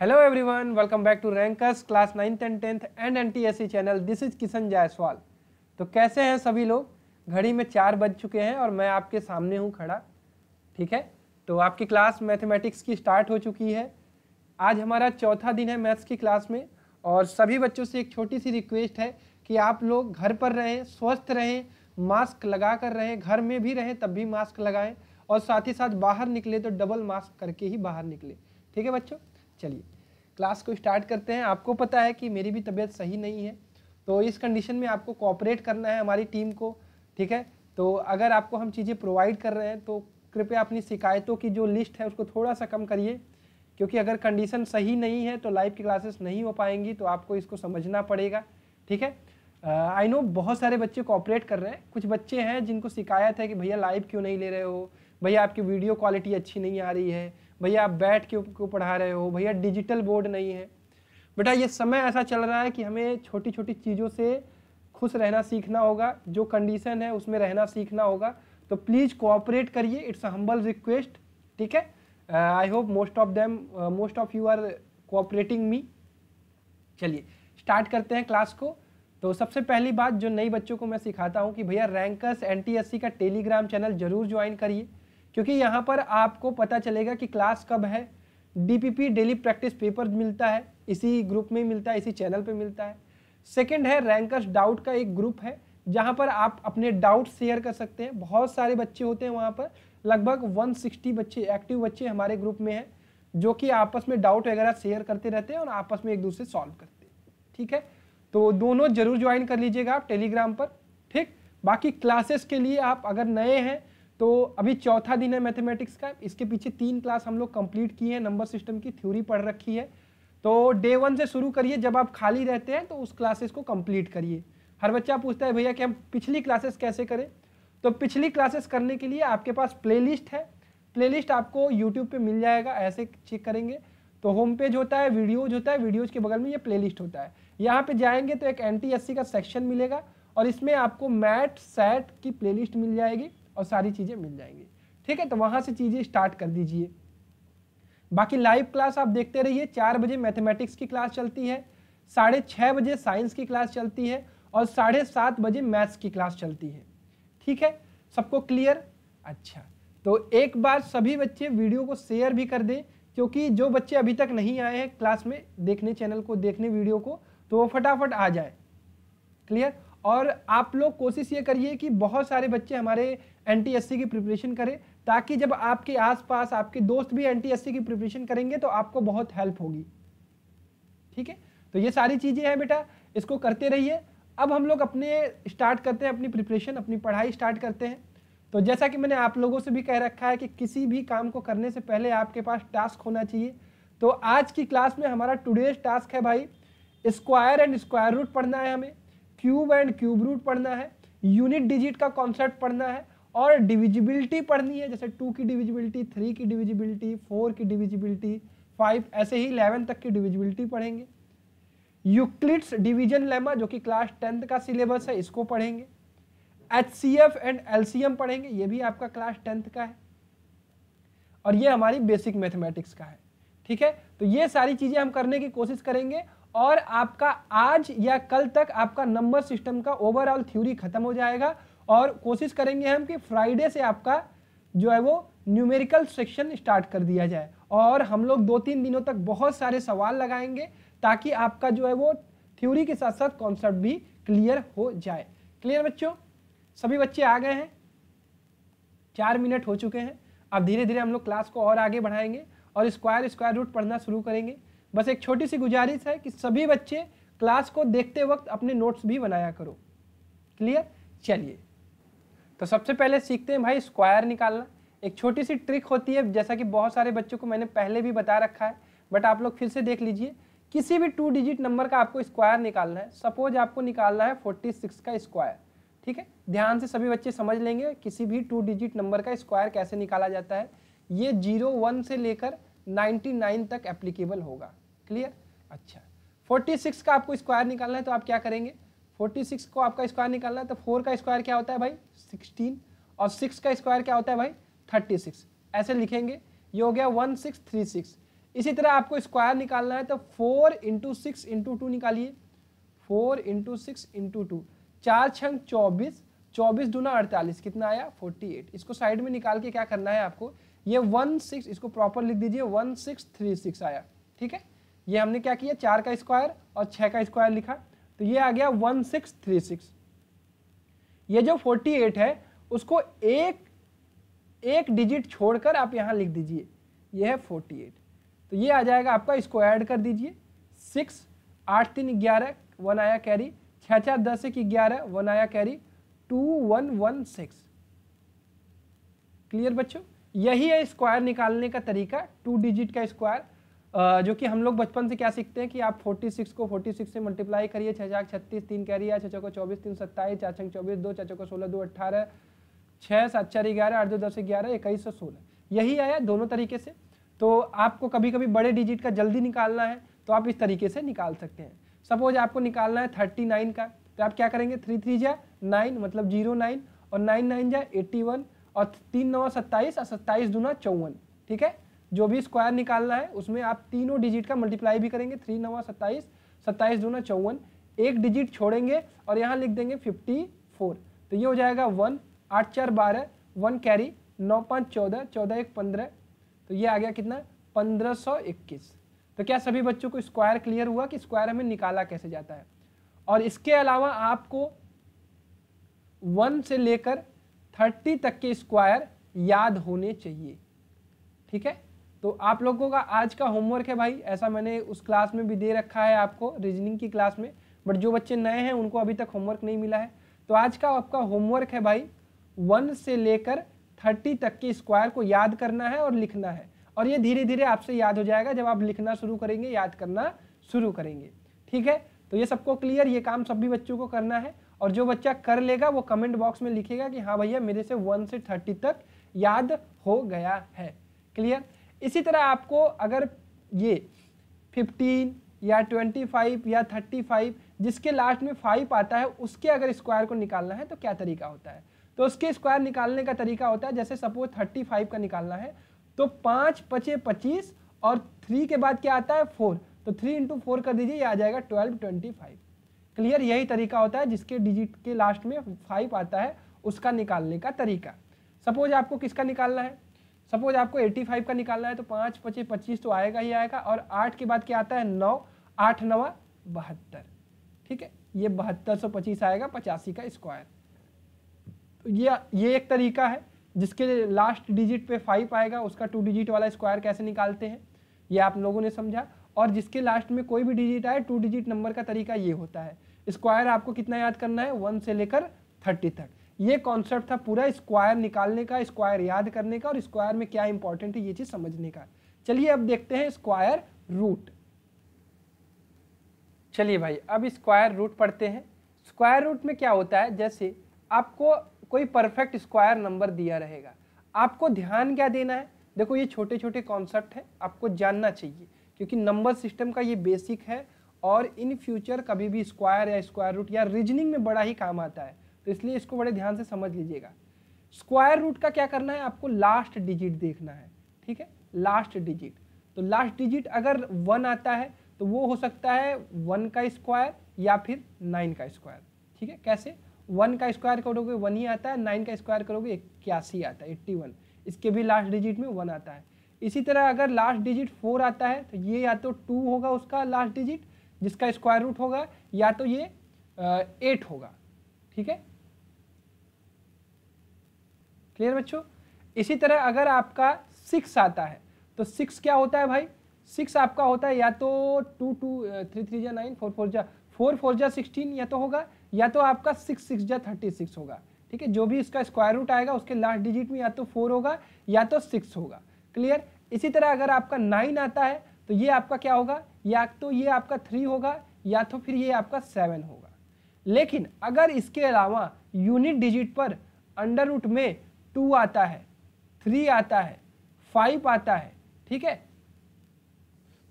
Hello everyone welcome back to Rankers class ninth and tenth and NTSC channel this is Kishan Jaiswal तो कैसे हैं सभी लोग घड़ी में चार बज चुके हैं और मैं आपके सामने हूं खड़ा ठीक है तो आपकी क्लास मैथमेटिक्स की स्टार्ट हो चुकी है आज हमारा चौथा दिन है मैथ्स की क्लास में और सभी बच्चों से एक छोटी सी रिक्वेस्ट है कि आप लोग घर पर रहें स्वस्थ रहें मास्क लगा कर रहें घर में भी रहें तब भी मास्क लगाएं और साथ ही साथ बाहर निकले तो डबल मास्क करके ही बाहर निकले ठीक है बच्चों चलिए क्लास को स्टार्ट करते हैं आपको पता है कि मेरी भी तबीयत सही नहीं है तो इस कंडीशन में आपको कॉपरेट करना है हमारी टीम को ठीक है तो अगर आपको हम चीज़ें प्रोवाइड कर रहे हैं तो कृपया अपनी शिकायतों की जो लिस्ट है उसको थोड़ा सा कम करिए क्योंकि अगर कंडीशन सही नहीं है तो लाइव की क्लासेस नहीं हो पाएंगी तो आपको इसको समझना पड़ेगा ठीक है आई नो बहुत सारे बच्चे कॉपरेट कर रहे हैं कुछ बच्चे हैं जिनको शिकायत है कि भैया लाइव क्यों नहीं ले रहे हो भैया आपकी वीडियो क्वालिटी अच्छी नहीं आ रही है भैया आप बैठ के क्यों पढ़ा रहे हो भैया डिजिटल बोर्ड नहीं है बेटा ये समय ऐसा चल रहा है कि हमें छोटी छोटी चीज़ों से खुश रहना सीखना होगा जो कंडीशन है उसमें रहना सीखना होगा तो प्लीज़ कोऑपरेट करिए इट्स अ हम्बल रिक्वेस्ट ठीक है I hope most of them most of you are cooperating me चलिए स्टार्ट करते हैं क्लास को तो सबसे पहली बात जो नई बच्चों को मैं सिखाता हूँ कि भैया रैंकर्स एन का टेलीग्राम चैनल जरूर ज्वाइन करिए क्योंकि यहाँ पर आपको पता चलेगा कि क्लास कब है डीपीपी डेली प्रैक्टिस पेपर मिलता है इसी ग्रुप में मिलता है इसी चैनल पे मिलता है सेकंड है रैंकर्स डाउट का एक ग्रुप है जहाँ पर आप अपने डाउट शेयर कर सकते हैं बहुत सारे बच्चे होते हैं वहाँ पर लगभग 160 बच्चे एक्टिव बच्चे हमारे ग्रुप में हैं जो कि आपस में डाउट वगैरह शेयर करते रहते हैं और आपस में एक दूसरे सॉल्व करते हैं ठीक है तो दोनों जरूर ज्वाइन कर लीजिएगा आप टेलीग्राम पर ठीक बाकी क्लासेस के लिए आप अगर नए हैं तो अभी चौथा दिन है मैथमेटिक्स का इसके पीछे तीन क्लास हम लोग कंप्लीट किए हैं नंबर सिस्टम की थ्योरी पढ़ रखी है तो डे वन से शुरू करिए जब आप खाली रहते हैं तो उस क्लासेस को कंप्लीट करिए हर बच्चा पूछता है भैया कि हम पिछली क्लासेस कैसे करें तो पिछली क्लासेस करने के लिए आपके पास प्लेलिस्ट है प्लेलिस्ट आपको यूट्यूब पे मिल जाएगा ऐसे चेक करेंगे तो होम पेज होता है वीडियोज होता है वीडियोज के बगल में ये प्लेलिस्ट होता है यहाँ पे जाएंगे तो एक एन का सेक्शन मिलेगा और इसमें आपको मैट सेट की प्लेलिस्ट मिल जाएगी और सारी चीज़ें मिल जाएंगी ठीक है तो वहाँ से चीज़ें स्टार्ट कर दीजिए बाकी लाइव क्लास आप देखते रहिए चार बजे मैथमेटिक्स की क्लास चलती है साढ़े छः बजे साइंस की क्लास चलती है और साढ़े सात बजे मैथ्स की क्लास चलती है ठीक है सबको क्लियर अच्छा तो एक बार सभी बच्चे वीडियो को शेयर भी कर दें क्योंकि जो बच्चे अभी तक नहीं आए हैं क्लास में देखने चैनल को देखने वीडियो को तो वो फटाफट आ जाए क्लियर और आप लोग कोशिश ये करिए कि बहुत सारे बच्चे हमारे एन की प्रिपरेशन करें ताकि जब आपके आसपास आपके दोस्त भी एन की प्रिपरेशन करेंगे तो आपको बहुत हेल्प होगी ठीक है तो ये सारी चीज़ें हैं बेटा इसको करते रहिए अब हम लोग अपने स्टार्ट करते हैं अपनी प्रिपरेशन अपनी पढ़ाई स्टार्ट करते हैं तो जैसा कि मैंने आप लोगों से भी कह रखा है कि किसी भी काम को करने से पहले आपके पास टास्क होना चाहिए तो आज की क्लास में हमारा टुडेज टास्क है भाई स्क्वायर एंड स्क्वायर रूट पढ़ना है हमें क्यूब एंड क्यूब रूट पढ़ना है यूनिट डिजिट का कॉन्सेप्ट पढ़ना है और डिविजिबिलिटी पढ़नी है जैसे टू की डिविजिबिलिटी थ्री की डिविजिबिलिटी फोर की डिविजिबिलिटी फाइव ऐसे ही इलेवन तक की डिविजिबिलिटी पढ़ेंगे यूक्लिड्स डिवीजन लेमा जो कि क्लास टेंथ का सिलेबस है इसको पढ़ेंगे H C F and L C M पढ़ेंगे ये भी आपका क्लास टेंथ का है और ये हमारी बेसिक मैथमेटिक्स का है ठीक है तो ये सारी चीज़ें हम करने की कोशिश करेंगे और आपका आज या कल तक आपका नंबर सिस्टम का ओवरऑल थ्योरी खत्म हो जाएगा और कोशिश करेंगे हम कि फ्राइडे से आपका जो है वो न्यूमेरिकल सेक्शन स्टार्ट कर दिया जाए और हम लोग दो तीन दिनों तक बहुत सारे सवाल लगाएंगे ताकि आपका जो है वो थ्योरी के साथ साथ कॉन्सेप्ट भी क्लियर हो जाए क्लियर बच्चों सभी बच्चे आ गए हैं चार मिनट हो चुके हैं अब धीरे धीरे हम लोग क्लास को और आगे बढ़ाएंगे और स्क्वायर स्क्वायर रूट पढ़ना शुरू करेंगे बस एक छोटी सी गुजारिश है कि सभी बच्चे क्लास को देखते वक्त अपने नोट्स भी बनाया करो क्लियर चलिए तो सबसे पहले सीखते हैं भाई स्क्वायर निकालना एक छोटी सी ट्रिक होती है जैसा कि बहुत सारे बच्चों को मैंने पहले भी बता रखा है बट आप लोग फिर से देख लीजिए किसी भी टू डिजिट नंबर का आपको स्क्वायर निकालना है सपोज आपको निकालना है फोर्टी सिक्स का स्क्वायर ठीक है ध्यान से सभी बच्चे समझ लेंगे किसी भी टू डिजिट नंबर का स्क्वायर कैसे निकाला जाता है ये जीरो वन से लेकर नाइन्टी नाइन तक एप्लीकेबल होगा क्लियर अच्छा फोर्टी सिक्स का आपको स्क्वायर निकालना है तो आप क्या करेंगे फोर्टी सिक्स को आपका स्क्वायर निकालना है तो फोर का स्क्वायर क्या होता है भाई सिक्सटीन और सिक्स का स्क्वायर क्या होता है भाई थर्टी सिक्स ऐसे लिखेंगे ये हो गया वन सिक्स थ्री सिक्स इसी तरह आपको स्क्वायर निकालना है तो four into six into two निकालिए four into six into two चार छंग चौबीस चौबीस दूना अड़तालीस कितना आया फोर्टी एट इसको साइड में निकाल के क्या करना है आपको ये वन सिक्स इसको प्रॉपर लिख दीजिए वन सिक्स थ्री सिक्स आया ठीक है ये हमने क्या किया चार का स्क्वायर और छः का स्क्वायर लिखा तो ये आ गया वन सिक्स थ्री सिक्स ये जो फोर्टी एट है उसको एक एक डिजिट छोड़कर आप यहाँ लिख दीजिए ये है फोर्टी एट तो ये आ जाएगा आपका इसको ऐड कर दीजिए सिक्स आठ तीन ग्यारह वन आया कैरी छः चार दस एक ग्यारह वन आया carry two one one six clear बच्चों यही है स्क्वायर निकालने का तरीका टू डिजिट का स्क्वायर जो कि हम लोग बचपन से क्या सीखते हैं कि आप 46 को 46 से मल्टीप्लाई करिए छः हजार छत्तीस तीन कह रही है छः को चौबीस तीन सत्ताईस चार छंग चौबीस दो चार को सोलह दो अट्ठारह छः सात चार ग्यारह आठ दो दस ग्यारह इक्कीस सौ सोलह यही आया दोनों तरीके से तो आपको कभी कभी बड़े डिजिट का जल्दी निकालना है तो आप इस तरीके से निकाल सकते हैं सपोज आपको निकालना है थर्टी नाइन का तो आप क्या करेंगे थ्री थ्री जा नाइन मतलब जीरो नाइन और नाइन नाइन जा एट्टी वन और तीन नौ सत्ताईस और सत्ताईस दूना चौवन ठीक है जो भी स्क्वायर निकालना है उसमें आप तीनों डिजिट का मल्टीप्लाई भी करेंगे थ्री नवा सत्ताईस सत्ताईस दो चौवन एक डिजिट छोड़ेंगे और यहाँ लिख देंगे फिफ्टी फोर तो ये हो जाएगा वन आठ चार बारह वन कैरी नौ पाँच चौदह चौदह एक पंद्रह तो ये आ गया कितना पंद्रह सौ इक्कीस तो क्या सभी बच्चों को स्क्वायर क्लियर हुआ कि स्क्वायर हमें निकाला कैसे जाता है और इसके अलावा आपको वन से लेकर थर्टी तक के स्क्वायर याद होने चाहिए ठीक है तो आप लोगों का आज का होमवर्क है भाई ऐसा मैंने उस क्लास में भी दे रखा है आपको रीजनिंग की क्लास में बट जो बच्चे नए हैं उनको अभी तक होमवर्क नहीं मिला है तो आज का आपका होमवर्क है भाई वन से लेकर थर्टी तक के स्क्वायर को याद करना है और लिखना है और ये धीरे धीरे आपसे याद हो जाएगा जब आप लिखना शुरू करेंगे याद करना शुरू करेंगे ठीक है तो ये सबको क्लियर ये काम सभी बच्चों को करना है और जो बच्चा कर लेगा वो कमेंट बॉक्स में लिखेगा कि हाँ भैया मेरे से वन से थर्टी तक याद हो गया है क्लियर इसी तरह आपको अगर ये फिफ्टीन या ट्वेंटी फाइव या थर्टी फाइव जिसके लास्ट में फाइव आता है उसके अगर स्क्वायर को निकालना है तो क्या तरीका होता है तो उसके स्क्वायर निकालने का तरीका होता है जैसे सपोज थर्टी फाइव का निकालना है तो पाँच पचे पच्चीस और थ्री के बाद क्या आता है फोर तो थ्री इंटू फोर कर दीजिए ये आ जाएगा ट्वेल्व ट्वेंटी फाइव क्लियर यही तरीका होता है जिसके डिजिट के लास्ट में फाइव आता है उसका निकालने का तरीका सपोज आपको किसका निकालना है सपोज आपको 85 का निकालना है तो पाँच पच्चीस पच्चीस तो आएगा ही आएगा और आठ के बाद क्या आता है नौ आठ नवा बहत्तर ठीक है ये बहत्तर सौ पच्चीस आएगा पचासी का स्क्वायर तो ये ये एक तरीका है जिसके लास्ट डिजिट पे फाइव आएगा उसका टू डिजिट वाला स्क्वायर कैसे निकालते हैं ये आप लोगों ने समझा और जिसके लास्ट में कोई भी डिजिट आए टू डिजिट नंबर का तरीका ये होता है स्क्वायर आपको कितना याद करना है वन से लेकर थर्टी तक ये कॉन्सेप्ट था पूरा स्क्वायर निकालने का स्क्वायर याद करने का और स्क्वायर में क्या इंपॉर्टेंट है ये चीज समझने का चलिए अब देखते हैं स्क्वायर रूट चलिए भाई अब स्क्वायर रूट पढ़ते हैं स्क्वायर रूट में क्या होता है जैसे आपको कोई परफेक्ट स्क्वायर नंबर दिया रहेगा आपको ध्यान क्या देना है देखो ये छोटे छोटे कॉन्सेप्ट है आपको जानना चाहिए क्योंकि नंबर सिस्टम का ये बेसिक है और इन फ्यूचर कभी भी स्क्वायर या स्क्वायर रूट या रीजनिंग में बड़ा ही काम आता है तो इसलिए इसको बड़े ध्यान से समझ लीजिएगा स्क्वायर रूट का क्या करना है आपको लास्ट डिजिट देखना है ठीक है लास्ट डिजिट तो लास्ट डिजिट अगर वन आता है तो वो हो सकता है वन का स्क्वायर या फिर नाइन का स्क्वायर ठीक है कैसे वन का स्क्वायर करोगे वन ही आता है नाइन का स्क्वायर करोगे इक्यासी आता है एट्टी वन इसके भी लास्ट डिजिट में वन आता है इसी तरह अगर लास्ट डिजिट फोर आता है तो ये या तो टू होगा उसका लास्ट डिजिट जिसका स्क्वायर रूट होगा या तो ये एट होगा ठीक है क्लियर बच्चों इसी तरह अगर आपका सिक्स आता है तो सिक्स क्या होता है भाई सिक्स आपका होता है या तो टू टू थ्री थ्री जा नाइन फोर फोर जा फोर फोर जा सिक्सटीन या तो होगा या तो आपका सिक्स सिक्स जा थर्टी सिक्स होगा ठीक है जो भी इसका स्क्वायर रूट आएगा उसके लास्ट डिजिट में या तो फोर होगा या तो सिक्स होगा क्लियर इसी तरह अगर आपका नाइन आता है तो ये आपका क्या होगा या तो ये आपका थ्री होगा या तो फिर ये आपका सेवन होगा लेकिन अगर इसके अलावा यूनिट डिजिट पर अंडर रूट में टू आता है थ्री आता है फाइव आता है ठीक है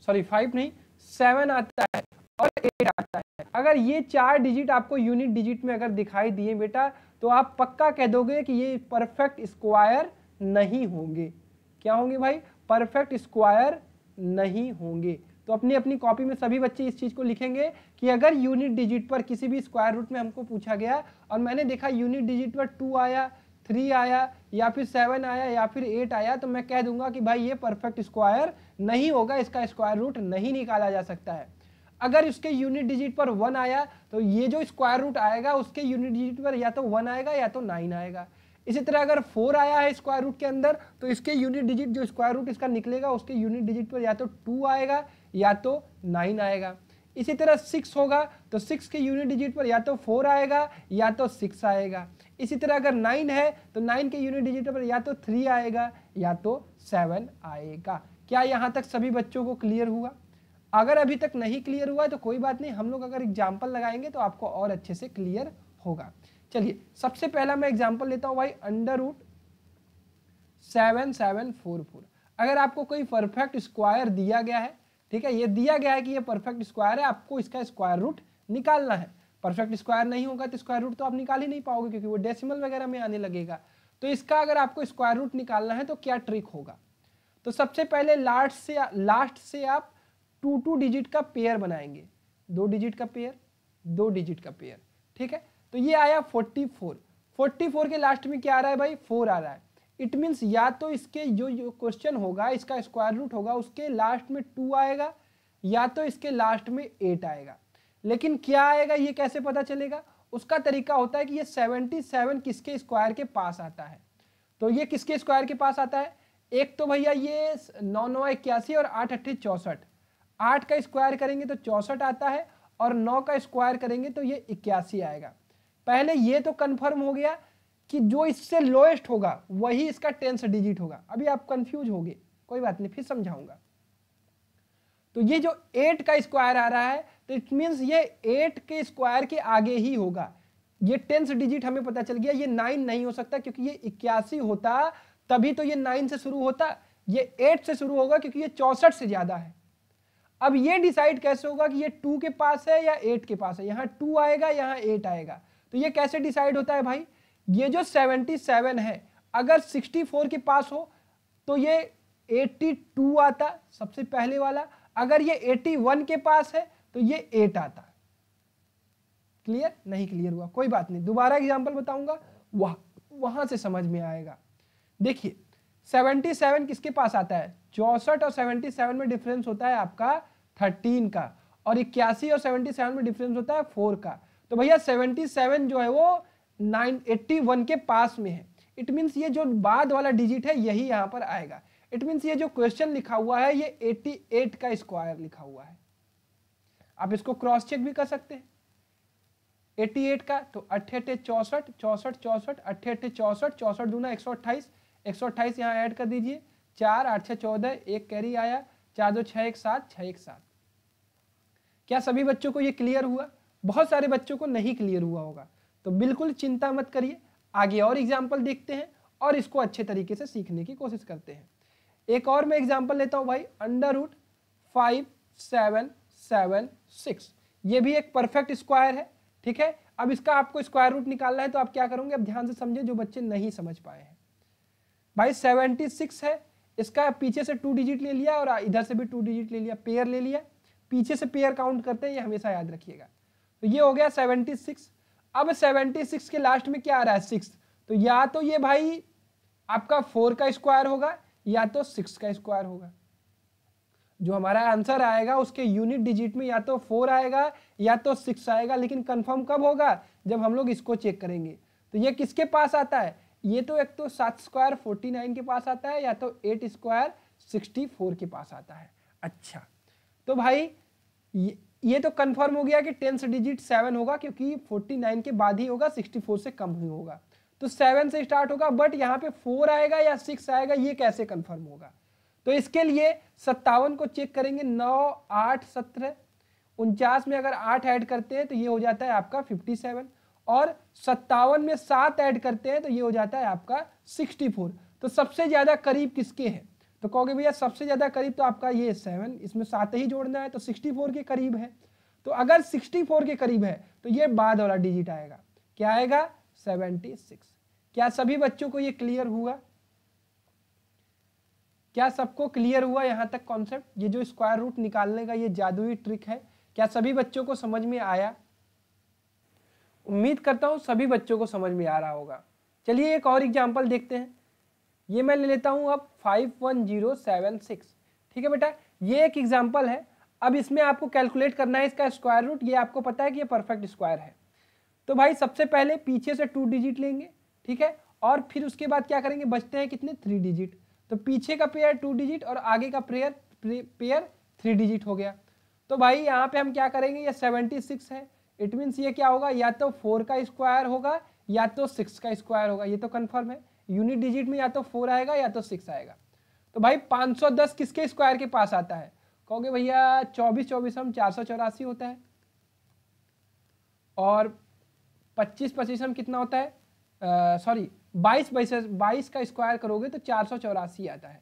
सॉरी फाइव नहीं सेवन आता है और एट आता है अगर ये चार डिजिट आपको यूनिट डिजिट में अगर दिखाई दिए बेटा तो आप पक्का कह दोगे कि ये परफेक्ट स्क्वायर नहीं होंगे क्या होंगे भाई परफेक्ट स्क्वायर नहीं होंगे तो अपनी अपनी कॉपी में सभी बच्चे इस चीज़ को लिखेंगे कि अगर यूनिट डिजिट पर किसी भी स्क्वायर रूट में हमको पूछा गया और मैंने देखा यूनिट डिजिट पर टू आया थ्री आया या फिर सेवन आया या फिर एट आया तो मैं कह दूंगा कि भाई ये परफेक्ट स्क्वायर नहीं होगा इसका स्क्वायर रूट नहीं निकाला जा सकता है अगर इसके यूनिट डिजिट पर वन आया तो ये जो स्क्वायर रूट आएगा उसके यूनिट डिजिट पर या तो वन आएगा या तो नाइन आएगा इसी तरह अगर फोर आया है स्क्वायर रूट के अंदर तो इसके यूनिट डिजिट जो स्क्वायर रूट इसका निकलेगा उसके यूनिट डिजिट पर या तो टू आएगा या तो नाइन आएगा इसी तरह सिक्स होगा तो सिक्स के यूनिट डिजिट पर या तो फोर आएगा या तो सिक्स आएगा इसी तरह अगर नाइन है तो नाइन के यूनिट डिजिट पर या तो थ्री आएगा या तो सेवन आएगा क्या यहाँ तक सभी बच्चों को क्लियर हुआ अगर अभी तक नहीं क्लियर हुआ तो कोई बात नहीं हम लोग अगर एग्जाम्पल लगाएंगे तो आपको और अच्छे से क्लियर होगा चलिए सबसे पहला मैं एग्जाम्पल लेता हूँ भाई under root seven seven four four अगर आपको कोई परफेक्ट स्क्वायर दिया गया है ठीक है ये दिया गया है कि ये परफेक्ट स्क्वायर है आपको इसका स्क्वायर रूट निकालना है परफेक्ट स्क्वायर नहीं होगा तो स्क्वायर रूट तो आप निकाल ही नहीं पाओगे क्योंकि वो डेसिमल वगैरह में आने लगेगा तो इसका अगर आपको स्क्वायर रूट निकालना है तो क्या ट्रिक होगा तो सबसे पहले लास्ट से लास्ट से आप टू टू डिजिट का पेयर बनाएंगे दो डिजिट का पेयर दो डिजिट का पेयर ठीक है तो ये आया फोर्टी फोर फोर्टी फोर के लास्ट में क्या आ रहा है भाई फोर आ रहा है इट मीन्स या तो इसके जो जो क्वेश्चन होगा इसका स्क्वायर रूट होगा उसके लास्ट में टू आएगा या तो इसके लास्ट में एट आएगा लेकिन क्या आएगा ये कैसे पता चलेगा उसका तरीका होता है कि ये 77 किसके स्क्वायर के पास आता है तो ये किसके स्क्वायर के पास आता है एक तो भैया ये नौ नौ इक्यासी और आठ अट्ठे चौंसठ आठ का स्क्वायर करेंगे तो चौंसठ आता है और नौ का स्क्वायर करेंगे तो ये इक्यासी आएगा पहले ये तो कन्फर्म हो गया कि जो इससे लोएस्ट होगा वही इसका टेंस डिजिट होगा अभी आप कंफ्यूज होगे कोई बात नहीं फिर समझाऊंगा तो ये जो एट का स्क्वायर आ रहा है तो इट मीन्स ये एट के स्क्वायर के आगे ही होगा ये टेंथ डिजिट हमें पता चल गया ये नाइन नहीं हो सकता क्योंकि ये इक्यासी होता तभी तो ये नाइन से शुरू होता ये एट से शुरू होगा क्योंकि ये चौसठ से ज़्यादा है अब ये डिसाइड कैसे होगा कि ये टू के पास है या एट के पास है यहाँ टू आएगा यहाँ एट आएगा तो ये कैसे डिसाइड होता है भाई ये जो सेवेंटी सेवन है अगर सिक्सटी फोर के पास हो तो ये एट्टी टू आता सबसे पहले वाला अगर ये एट्टी वन के पास है तो ये एट आता है क्लियर नहीं क्लियर हुआ कोई बात नहीं दोबारा एग्जाम्पल बताऊंगा वह वहां से समझ में आएगा देखिए 77 किसके पास आता है चौसठ और 77 में डिफरेंस होता है आपका 13 का और इक्यासी और 77 में डिफरेंस होता है 4 का तो भैया 77 जो है वो 981 के पास में है इट मीन्स ये जो बाद वाला डिजिट है यही यहाँ पर आएगा इट मीन्स ये जो क्वेश्चन लिखा हुआ है ये 88 का स्क्वायर लिखा हुआ है आप इसको क्रॉस चेक भी कर सकते हैं 88 का तो अट्ठे अट्ठे चौसठ चौसठ चौसठ अट्ठे अट्ठे चौसठ चौसठ दूना एक सौ अट्ठाईस एक सौ अट्ठाईस यहाँ ऐड कर दीजिए चार आठ छः चौदह एक कैरी आया चार दो छः एक सात छः एक सात क्या सभी बच्चों को ये क्लियर हुआ बहुत सारे बच्चों को नहीं क्लियर हुआ होगा तो बिल्कुल चिंता मत करिए आगे और एग्जाम्पल देखते हैं और इसको अच्छे तरीके से सीखने की कोशिश करते हैं एक और मैं एग्जाम्पल लेता हूँ भाई under root five seven seven six ये भी एक परफेक्ट स्क्वायर है ठीक है अब इसका आपको स्क्वायर रूट निकालना है तो आप क्या करोगे अब ध्यान से समझे जो बच्चे नहीं समझ पाए हैं भाई सेवेंटी सिक्स है इसका पीछे से टू डिजिट ले लिया और इधर से भी टू डिजिट ले लिया पेयर ले लिया पीछे से पेयर काउंट करते हैं ये हमेशा याद रखिएगा तो ये हो गया सेवेंटी सिक्स अब सेवेंटी सिक्स के लास्ट में क्या आ रहा है सिक्स तो या तो ये भाई आपका फोर का स्क्वायर होगा या तो सिक्स का स्क्वायर होगा जो हमारा आंसर आएगा उसके यूनिट डिजिट में या तो फोर आएगा या तो सिक्स आएगा लेकिन कंफर्म कब होगा जब हम लोग इसको चेक करेंगे तो ये किसके पास आता है ये तो एक तो सात स्क्वायर फोर्टी नाइन के पास आता है या तो एट स्क्वायर सिक्सटी फोर के पास आता है अच्छा तो भाई ये ये तो कंफर्म हो गया कि टेंथ डिजिट सेवन होगा क्योंकि फोर्टी नाइन के बाद ही होगा सिक्सटी फोर से कम ही होगा तो सेवन से स्टार्ट होगा बट यहाँ पे फोर आएगा या सिक्स आएगा ये कैसे कन्फर्म होगा तो इसके लिए सत्तावन को चेक करेंगे नौ आठ सत्रह उनचास में अगर आठ ऐड करते हैं तो ये हो जाता है आपका फिफ्टी सेवन और सत्तावन में सात ऐड करते हैं तो ये हो जाता है आपका सिक्सटी फोर तो सबसे ज़्यादा करीब किसके हैं तो कहोगे भैया सबसे ज़्यादा करीब तो आपका ये सेवन इसमें सात ही जोड़ना है तो सिक्सटी फोर के करीब है तो अगर सिक्सटी फोर के करीब है तो ये बाद वाला डिजिट आएगा क्या आएगा सेवेंटी सिक्स क्या सभी बच्चों को ये क्लियर हुआ क्या सबको क्लियर हुआ यहाँ तक कॉन्सेप्ट ये जो स्क्वायर रूट निकालने का ये जादुई ट्रिक है क्या सभी बच्चों को समझ में आया उम्मीद करता हूँ सभी बच्चों को समझ में आ रहा होगा चलिए एक और एग्जाम्पल देखते हैं ये मैं ले लेता हूँ अब five one zero seven six ठीक है बेटा ये एक एग्जाम्पल है अब इसमें आपको कैलकुलेट करना है इसका स्क्वायर रूट ये आपको पता है कि ये परफेक्ट स्क्वायर है तो भाई सबसे पहले पीछे से टू डिजिट लेंगे ठीक है और फिर उसके बाद क्या करेंगे बचते हैं कितने थ्री डिजिट तो पीछे का पेयर टू डिजिट और आगे का पेयर पेयर थ्री डिजिट हो गया तो भाई यहाँ पे हम क्या करेंगे ये सेवेंटी सिक्स है इट मीन्स ये क्या होगा या तो फोर का स्क्वायर होगा या तो सिक्स का स्क्वायर होगा ये तो कन्फर्म है यूनिट डिजिट में या तो फोर आएगा या तो सिक्स आएगा तो भाई पाँच सौ दस किसके स्क्वायर के पास आता है कहोगे भैया चौबीस चौबीस हम चार सौ चौरासी होता है और पच्चीस पच्चीस हम कितना होता है सॉरी बाईस बाईस बाईस का स्क्वायर करोगे तो चार सौ चौरासी आता है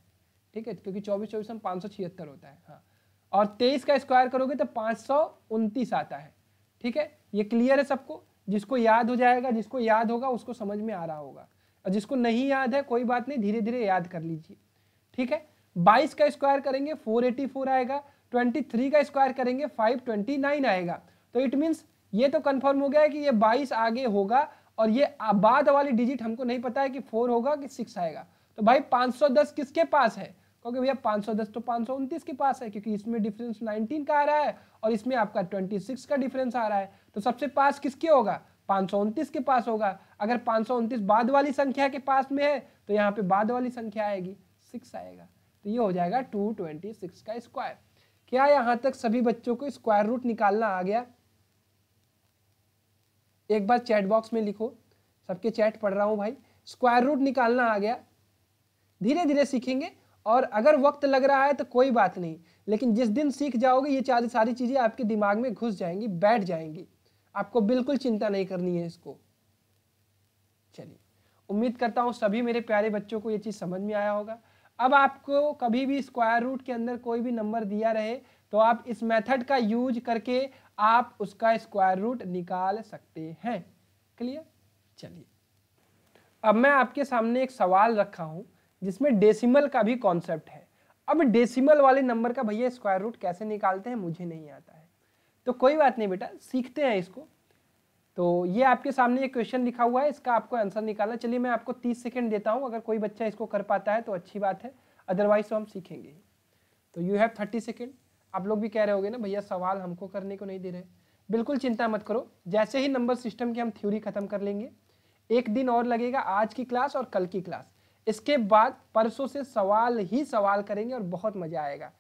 ठीक है क्योंकि चौबीस चौबीस में पाँच सौ छिहत्तर होता है हाँ और तेईस का स्क्वायर करोगे तो पाँच सौ उनतीस आता है ठीक है ये क्लियर है सबको जिसको याद हो जाएगा जिसको याद होगा उसको समझ में आ रहा होगा और जिसको नहीं याद है कोई बात नहीं धीरे धीरे याद कर लीजिए ठीक है बाईस का स्क्वायर करेंगे फोर एटी फोर आएगा ट्वेंटी थ्री का स्क्वायर करेंगे फाइव ट्वेंटी नाइन आएगा तो इट मीन्स ये तो कन्फर्म हो गया है कि ये बाईस आगे होगा और ये बाद वाली डिजिट हमको नहीं पता है कि फोर होगा कि सिक्स आएगा तो भाई 510 किसके पास है क्योंकि भैया 510 तो पाँच के पास है क्योंकि इसमें डिफरेंस 19 का आ रहा है और इसमें आपका 26 का डिफरेंस आ रहा है तो सबसे पास किसके होगा पाँच के पास होगा अगर पाँच बाद वाली संख्या के पास में है तो यहाँ पे बाद वाली संख्या आएगी सिक्स आएगा तो ये हो जाएगा टू ट्वेंटी सिक्स का स्क्वायर क्या यहाँ तक सभी बच्चों को स्क्वायर रूट निकालना आ गया एक बार चैट बॉक्स में लिखो सबके चैट पढ़ रहा हूँ भाई स्क्वायर रूट निकालना आ गया धीरे धीरे सीखेंगे और अगर वक्त लग रहा है तो कोई बात नहीं लेकिन जिस दिन सीख जाओगे ये चार सारी चीज़ें आपके दिमाग में घुस जाएंगी बैठ जाएंगी आपको बिल्कुल चिंता नहीं करनी है इसको चलिए उम्मीद करता हूँ सभी मेरे प्यारे बच्चों को ये चीज़ समझ में आया होगा अब आपको कभी भी स्क्वायर रूट के अंदर कोई भी नंबर दिया रहे तो आप इस मेथड का यूज करके आप उसका स्क्वायर रूट निकाल सकते हैं क्लियर चलिए अब मैं आपके सामने एक सवाल रखा हूं जिसमें डेसिमल का भी कॉन्सेप्ट है अब डेसिमल वाले नंबर का भैया स्क्वायर रूट कैसे निकालते हैं मुझे नहीं आता है तो कोई बात नहीं बेटा सीखते हैं इसको तो ये आपके सामने ये क्वेश्चन लिखा हुआ है इसका आपको आंसर निकालना चलिए मैं आपको 30 सेकंड देता हूँ अगर कोई बच्चा इसको कर पाता है तो अच्छी बात है अदरवाइज तो हम सीखेंगे तो यू हैव थर्टी सेकेंड आप लोग भी कह रहे होगे ना भैया सवाल हमको करने को नहीं दे रहे बिल्कुल चिंता मत करो जैसे ही नंबर सिस्टम की हम थ्योरी खत्म कर लेंगे एक दिन और लगेगा आज की क्लास और कल की क्लास इसके बाद परसों से सवाल ही सवाल करेंगे और बहुत मजा आएगा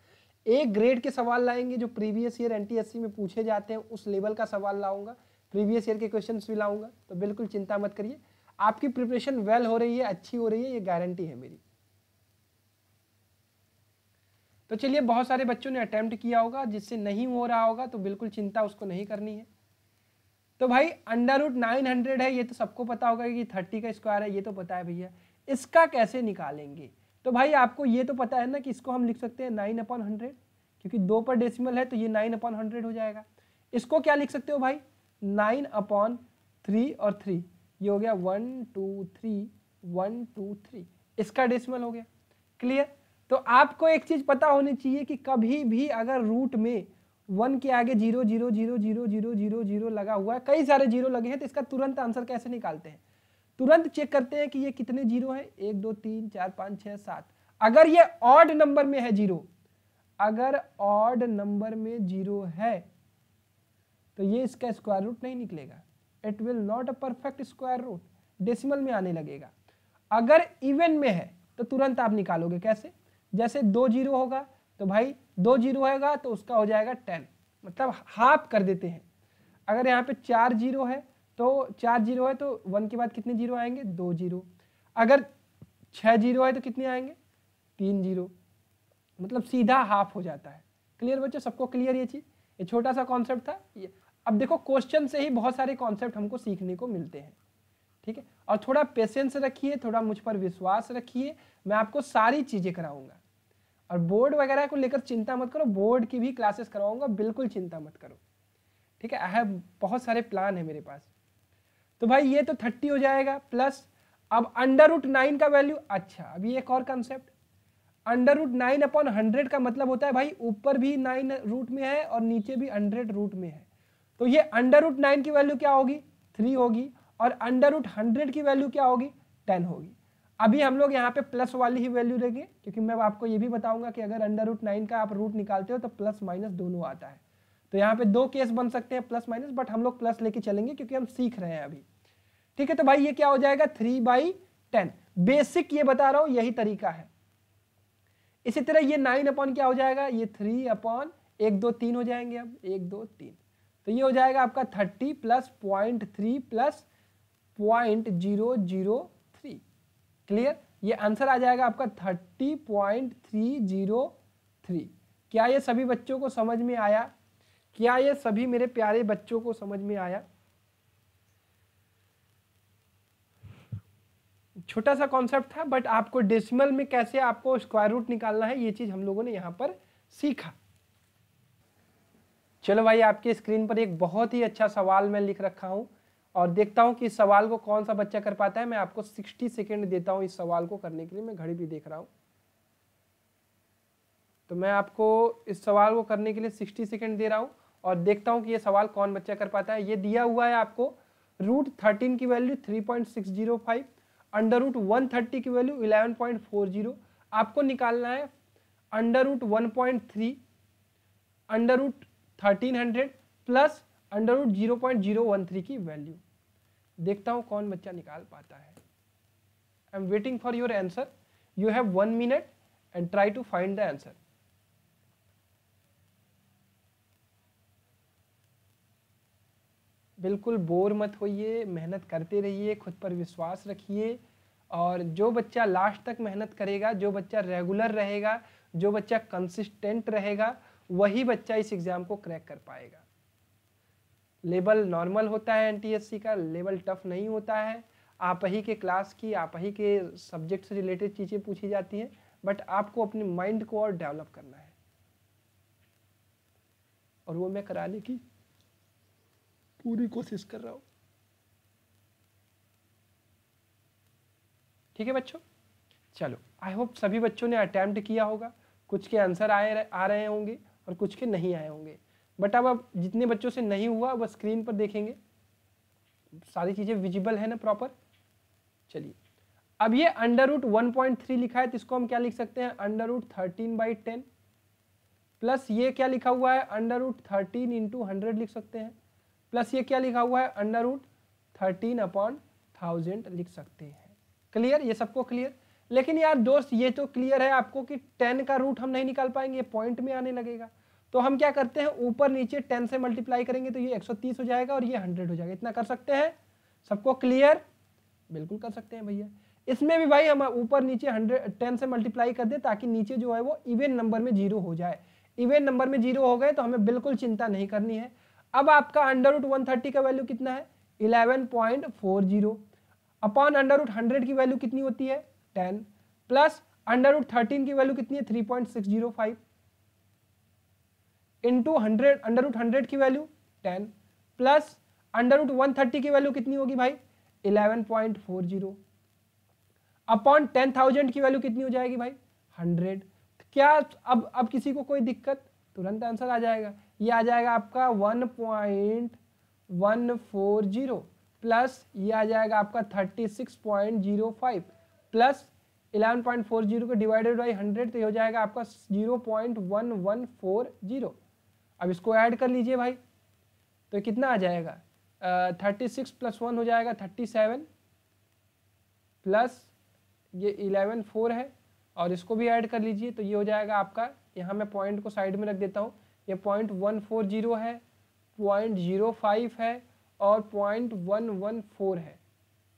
एक ग्रेड के सवाल लाएंगे जो प्रीवियस ईयर एनटीएससी में पूछे जाते हैं उस लेवल का सवाल लाऊंगा प्रीवियस ईयर के क्वेश्चन भी लाऊंगा तो बिल्कुल चिंता मत करिए आपकी प्रिपरेशन वेल हो रही है अच्छी हो रही है ये गारंटी है मेरी तो चलिए बहुत सारे बच्चों ने अटैम्प्ट किया होगा जिससे नहीं हो रहा होगा तो बिल्कुल चिंता उसको नहीं करनी है तो भाई अंडर रूट नाइन हंड्रेड है ये तो सबको पता होगा कि थर्टी का स्क्वायर है ये तो पता है भैया इसका कैसे निकालेंगे तो भाई आपको ये तो पता है ना कि इसको हम लिख सकते हैं नाइन अपॉन हंड्रेड क्योंकि दो पर डेसिमल है तो ये नाइन अपॉन हंड्रेड हो जाएगा इसको क्या लिख सकते हो भाई नाइन अपॉन थ्री और थ्री ये हो गया one two three one two three इसका डेसिमल हो गया क्लियर तो आपको एक चीज़ पता होनी चाहिए कि कभी भी अगर रूट में वन के आगे zero zero zero zero zero zero zero लगा हुआ है कई सारे जीरो लगे हैं तो इसका तुरंत आंसर कैसे निकालते हैं तुरंत चेक करते हैं कि ये कितने जीरो हैं एक दो तीन चार पाँच छः सात अगर ये ऑड नंबर में है जीरो अगर ऑड नंबर में जीरो है तो ये इसका स्क्वायर रूट नहीं निकलेगा it will not a perfect square root decimal में आने लगेगा अगर इवन में है तो तुरंत आप निकालोगे कैसे जैसे दो जीरो होगा तो भाई दो जीरो होगा तो उसका हो जाएगा टेन मतलब हाफ कर देते हैं अगर यहाँ पे चार जीरो है तो चार जीरो है तो वन के बाद कितने जीरो आएंगे दो जीरो अगर छः जीरो है तो कितने आएंगे तीन जीरो मतलब सीधा हाफ हो जाता है क्लियर बच्चों सबको क्लियर ये चीज़ ये छोटा सा कॉन्सेप्ट था अब देखो क्वेश्चन से ही बहुत सारे कॉन्सेप्ट हमको सीखने को मिलते हैं ठीक है और थोड़ा पेशेंस रखिए थोड़ा मुझ पर विश्वास रखिए मैं आपको सारी चीज़ें कराऊंगा और बोर्ड वगैरह को लेकर चिंता मत करो बोर्ड की भी क्लासेस करवाऊंगा बिल्कुल चिंता मत करो ठीक है आई बहुत सारे प्लान है मेरे पास तो भाई ये तो थर्टी हो जाएगा प्लस अब अंडर रूट नाइन का वैल्यू अच्छा अभी एक और concept under root nine upon hundred का मतलब होता है भाई ऊपर भी नाइन रूट में है और नीचे भी हंड्रेड रूट में है तो ये अंडर रूट नाइन की वैल्यू क्या होगी थ्री होगी और अंडर रूट हंड्रेड की वैल्यू क्या होगी टेन होगी अभी हम लोग यहाँ पे प्लस वाली ही वैल्यू देंगे क्योंकि मैं आपको ये भी बताऊंगा कि अगर अंडर रूट नाइन का आप रूट निकालते हो तो प्लस माइनस दोनों आता है तो यहाँ पे दो केस बन सकते हैं प्लस माइनस बट हम लोग प्लस लेके चलेंगे क्योंकि हम सीख रहे हैं अभी ठीक है तो भाई ये क्या हो जाएगा थ्री बाई टेन बेसिक ये बता रहा हूं यही तरीका है इसी तरह ये नाइन अपॉन क्या हो जाएगा ये थ्री अपॉन एक दो तीन हो जाएंगे अब एक दो तीन तो ये हो जाएगा आपका thirty plus point three plus point zero zero clear ये आंसर आ जाएगा आपका thirty point three zero three क्या ये सभी बच्चों को समझ में आया क्या ये सभी मेरे प्यारे बच्चों को समझ में आया छोटा सा कॉन्सेप्ट था बट आपको डेसिमल में कैसे आपको स्क्वायर रूट निकालना है ये चीज़ हम लोगों ने यहां पर सीखा चलो भाई आपके स्क्रीन पर एक बहुत ही अच्छा सवाल मैं लिख रखा हूं और देखता हूँ कि इस सवाल को कौन सा बच्चा कर पाता है मैं आपको 60 सेकेंड देता हूँ इस सवाल को करने के लिए मैं घड़ी भी देख रहा हूँ तो मैं आपको इस सवाल को करने के लिए 60 सेकेंड दे रहा हूँ और देखता हूँ कि ये सवाल कौन बच्चा कर पाता है ये दिया हुआ है आपको रूट थर्टीन की value three point six zero five under root one thirty की value eleven point four zero आपको निकालना है under root one point three under root thirteen hundred plus under root zero point zero one three की value देखता हूँ कौन बच्चा निकाल पाता है I am waiting for your answer you have one minute and try to find the answer बिल्कुल bore मत होइए मेहनत करते रहिए खुद पर विश्वास रखिए और जो बच्चा लास्ट तक मेहनत करेगा जो बच्चा रेगुलर रहेगा जो बच्चा कंसिस्टेंट रहेगा वही बच्चा इस एग्ज़ाम को क्रैक कर पाएगा लेवल नॉर्मल होता है एनटीएससी का लेवल टफ नहीं होता है आप ही के क्लास की आप ही के सब्जेक्ट से रिलेटेड चीज़ें पूछी जाती हैं बट आपको अपने माइंड को और डेवलप करना है और वो मैं कराने की पूरी कोशिश कर रहा हूँ ठीक है बच्चों चलो आई होप सभी बच्चों ने अटैम्प्ट किया होगा कुछ के आंसर आए आ रहे होंगे और कुछ के नहीं आए होंगे बट अब अब जितने बच्चों से नहीं हुआ वह स्क्रीन पर देखेंगे सारी चीज़ें विजिबल है ना प्रॉपर चलिए अब ये under root one point three लिखा है तो इसको हम क्या लिख सकते हैं under root thirteen by ten plus ये क्या लिखा हुआ है under root thirteen into hundred लिख सकते हैं प्लस ये क्या लिखा हुआ है under root thirteen upon thousand लिख सकते हैं क्लियर ये सबको क्लियर लेकिन यार दोस्त ये तो क्लियर है आपको कि टेन का रूट हम नहीं निकाल पाएंगे पॉइंट में आने लगेगा तो हम क्या करते हैं ऊपर नीचे टेन से मल्टीप्लाई करेंगे तो ये 130 हो जाएगा और ये 100 हो जाएगा इतना कर सकते हैं सबको क्लियर बिल्कुल कर सकते हैं भैया इसमें भी भाई हम ऊपर नीचे हंड्रेड टेन से मल्टीप्लाई कर दे ताकि नीचे जो है वो इवेन नंबर में जीरो हो जाए इवेन नंबर में जीरो हो गए तो हमें बिल्कुल चिंता नहीं करनी है अब आपका अंडर रूट वन थर्टी का वैल्यू कितना है eleven point four zero upon under root hundred की वैल्यू कितनी होती है ten plus under root thirteen की वैल्यू कितनी है three point six zero five into hundred under root hundred की value ten plus under root one thirty की value कितनी होगी भाई eleven point four zero upon ten thousand की value कितनी हो जाएगी भाई हंड्रेड क्या अब अब किसी को कोई दिक्कत तुरंत आंसर आ जाएगा ये आ जाएगा आपका one point one four zero plus ये आ जाएगा आपका thirty six point zero five plus eleven point four zero को डिवाइडेड बाई हंड्रेड तो ये हो जाएगा आपका zero point one one four zero अब इसको ऐड कर लीजिए भाई तो कितना आ जाएगा थर्टी सिक्स प्लस वन हो जाएगा थर्टी सेवन प्लस ये इलेवन फोर है और इसको भी ऐड कर लीजिए तो ये हो जाएगा आपका यहाँ मैं पॉइंट को साइड में रख देता हूँ ये पॉइंट वन फोर जीरो है पॉइंट जीरो फाइव है और पॉइंट वन वन फोर है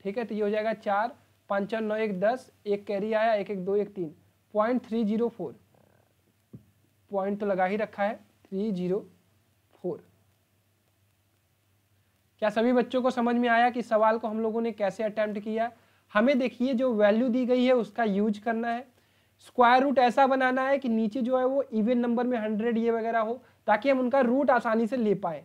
ठीक है तो ये हो जाएगा चार पाँच चार नौ एक दस एक कैरी आया एक एक दो एक तीन point three zero four point तो लगा ही रखा है थ्री जीरो फोर क्या सभी बच्चों को समझ में आया कि सवाल को हम लोगों ने कैसे अटैम्प्ट किया हमें देखिए जो वैल्यू दी गई है उसका यूज करना है स्क्वायर रूट ऐसा बनाना है कि नीचे जो है वो इवन नंबर में हंड्रेड ये वगैरह हो ताकि हम उनका रूट आसानी से ले पाए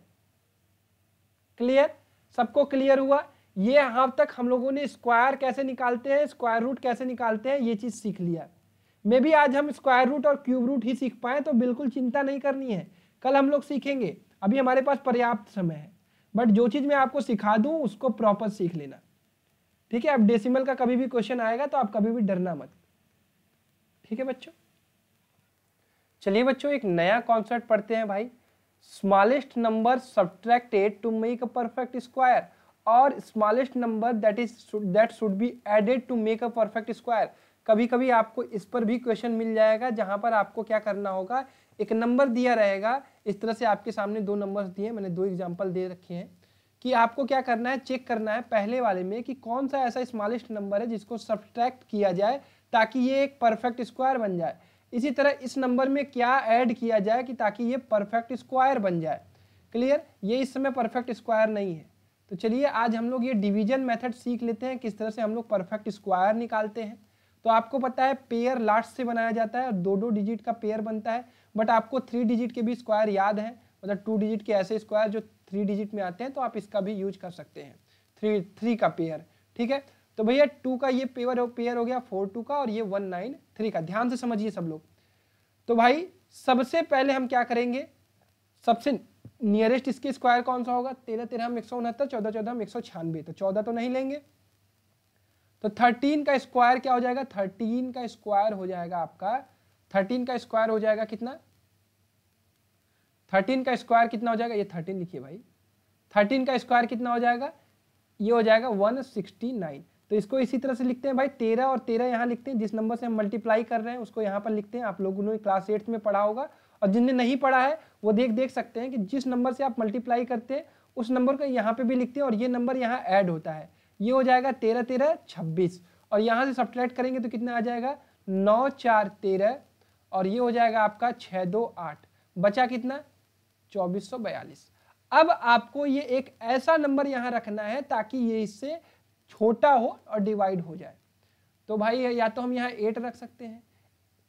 क्लियर सबको क्लियर हुआ ये यहां तक हम लोगों ने स्क्वायर कैसे निकालते हैं स्क्वायर रूट कैसे निकालते हैं ये चीज़ सीख लिया मे भी आज हम स्क्वायर रूट और क्यूब रूट ही सीख पाए तो बिल्कुल चिंता नहीं करनी है कल हम लोग सीखेंगे अभी हमारे पास पर्याप्त समय है बट जो चीज़ मैं आपको सिखा दूँ उसको प्रॉपर सीख लेना ठीक है अब डेसिमल का कभी भी क्वेश्चन आएगा तो आप कभी भी डरना मत ठीक है बच्चों चलिए बच्चों एक नया कॉन्सेप्ट पढ़ते हैं भाई smallest number subtracted to make a perfect square और smallest number that is that should be added to make a perfect square कभी कभी आपको इस पर भी क्वेश्चन मिल जाएगा जहाँ पर आपको क्या करना होगा एक नंबर दिया रहेगा इस तरह से आपके सामने दो नंबर्स दिए मैंने दो एग्जाम्पल दे रखे हैं कि आपको क्या करना है चेक करना है पहले वाले में कि कौन सा ऐसा स्मॉलेस्ट नंबर है जिसको सब्सट्रैक्ट किया जाए ताकि ये एक परफेक्ट स्क्वायर बन जाए इसी तरह इस नंबर में क्या ऐड किया जाए कि ताकि ये परफेक्ट स्क्वायर बन जाए क्लियर ये इस समय परफेक्ट स्क्वायर नहीं है तो चलिए आज हम लोग ये डिवीजन मेथड सीख लेते हैं किस तरह से हम लोग परफेक्ट स्क्वायर निकालते हैं तो आपको पता है पेयर लास्ट से बनाया जाता है और दो दो डिजिट का पेयर बनता है बट आपको थ्री डिजिट के भी स्क्वायर याद है मतलब टू डिजिट के ऐसे स्क्वायर जो थ्री डिजिट में आते हैं तो आप इसका भी यूज कर सकते हैं थ्री थ्री का पेयर ठीक है तो भैया टू का ये पेयर हो पेयर हो गया फोर टू का और ये वन नाइन थ्री का ध्यान से समझिए सब लोग तो भाई सबसे पहले हम क्या करेंगे सबसे नियरेस्ट इसके स्क्वायर कौन सा होगा तेरह तेरह हम एक सौ उनहत्तर चौदह चौदह हम एक सौ छियानवे तो चौदह तो नहीं लेंगे तो थर्टीन का स्क्वायर क्या हो जाएगा थर्टीन का स्क्वायर हो जाएगा आपका थर्टीन का स्क्वायर हो जाएगा कितना थर्टीन का स्क्वायर कितना हो जाएगा ये थर्टीन लिखिए भाई थर्टीन का स्क्वायर कितना हो जाएगा ये हो जाएगा वन सिक्सटी नाइन तो इसको इसी तरह से लिखते हैं भाई तेरह और तेरह यहाँ लिखते हैं जिस नंबर से हम मल्टीप्लाई कर रहे हैं उसको यहाँ पर लिखते हैं आप लोगों ने क्लास एट्थ में पढ़ा होगा और जिनने नहीं पढ़ा है वो देख देख सकते हैं कि जिस नंबर से आप मल्टीप्लाई करते हैं उस नंबर को यहाँ पे भी लिखते हैं और ये नंबर यहाँ ऐड होता है ये हो जाएगा तेरह तेरह छब्बीस और यहाँ से सब्ट्रैक्ट करेंगे तो कितना आ जाएगा नौ चार तेरह और ये हो जाएगा आपका छः दो आठ बचा कितना चौबीस सौ बयालीस अब आपको ये एक ऐसा नंबर यहाँ रखना है ताकि ये इससे छोटा हो और डिवाइड हो जाए तो भाई या तो हम यहाँ एट रख सकते हैं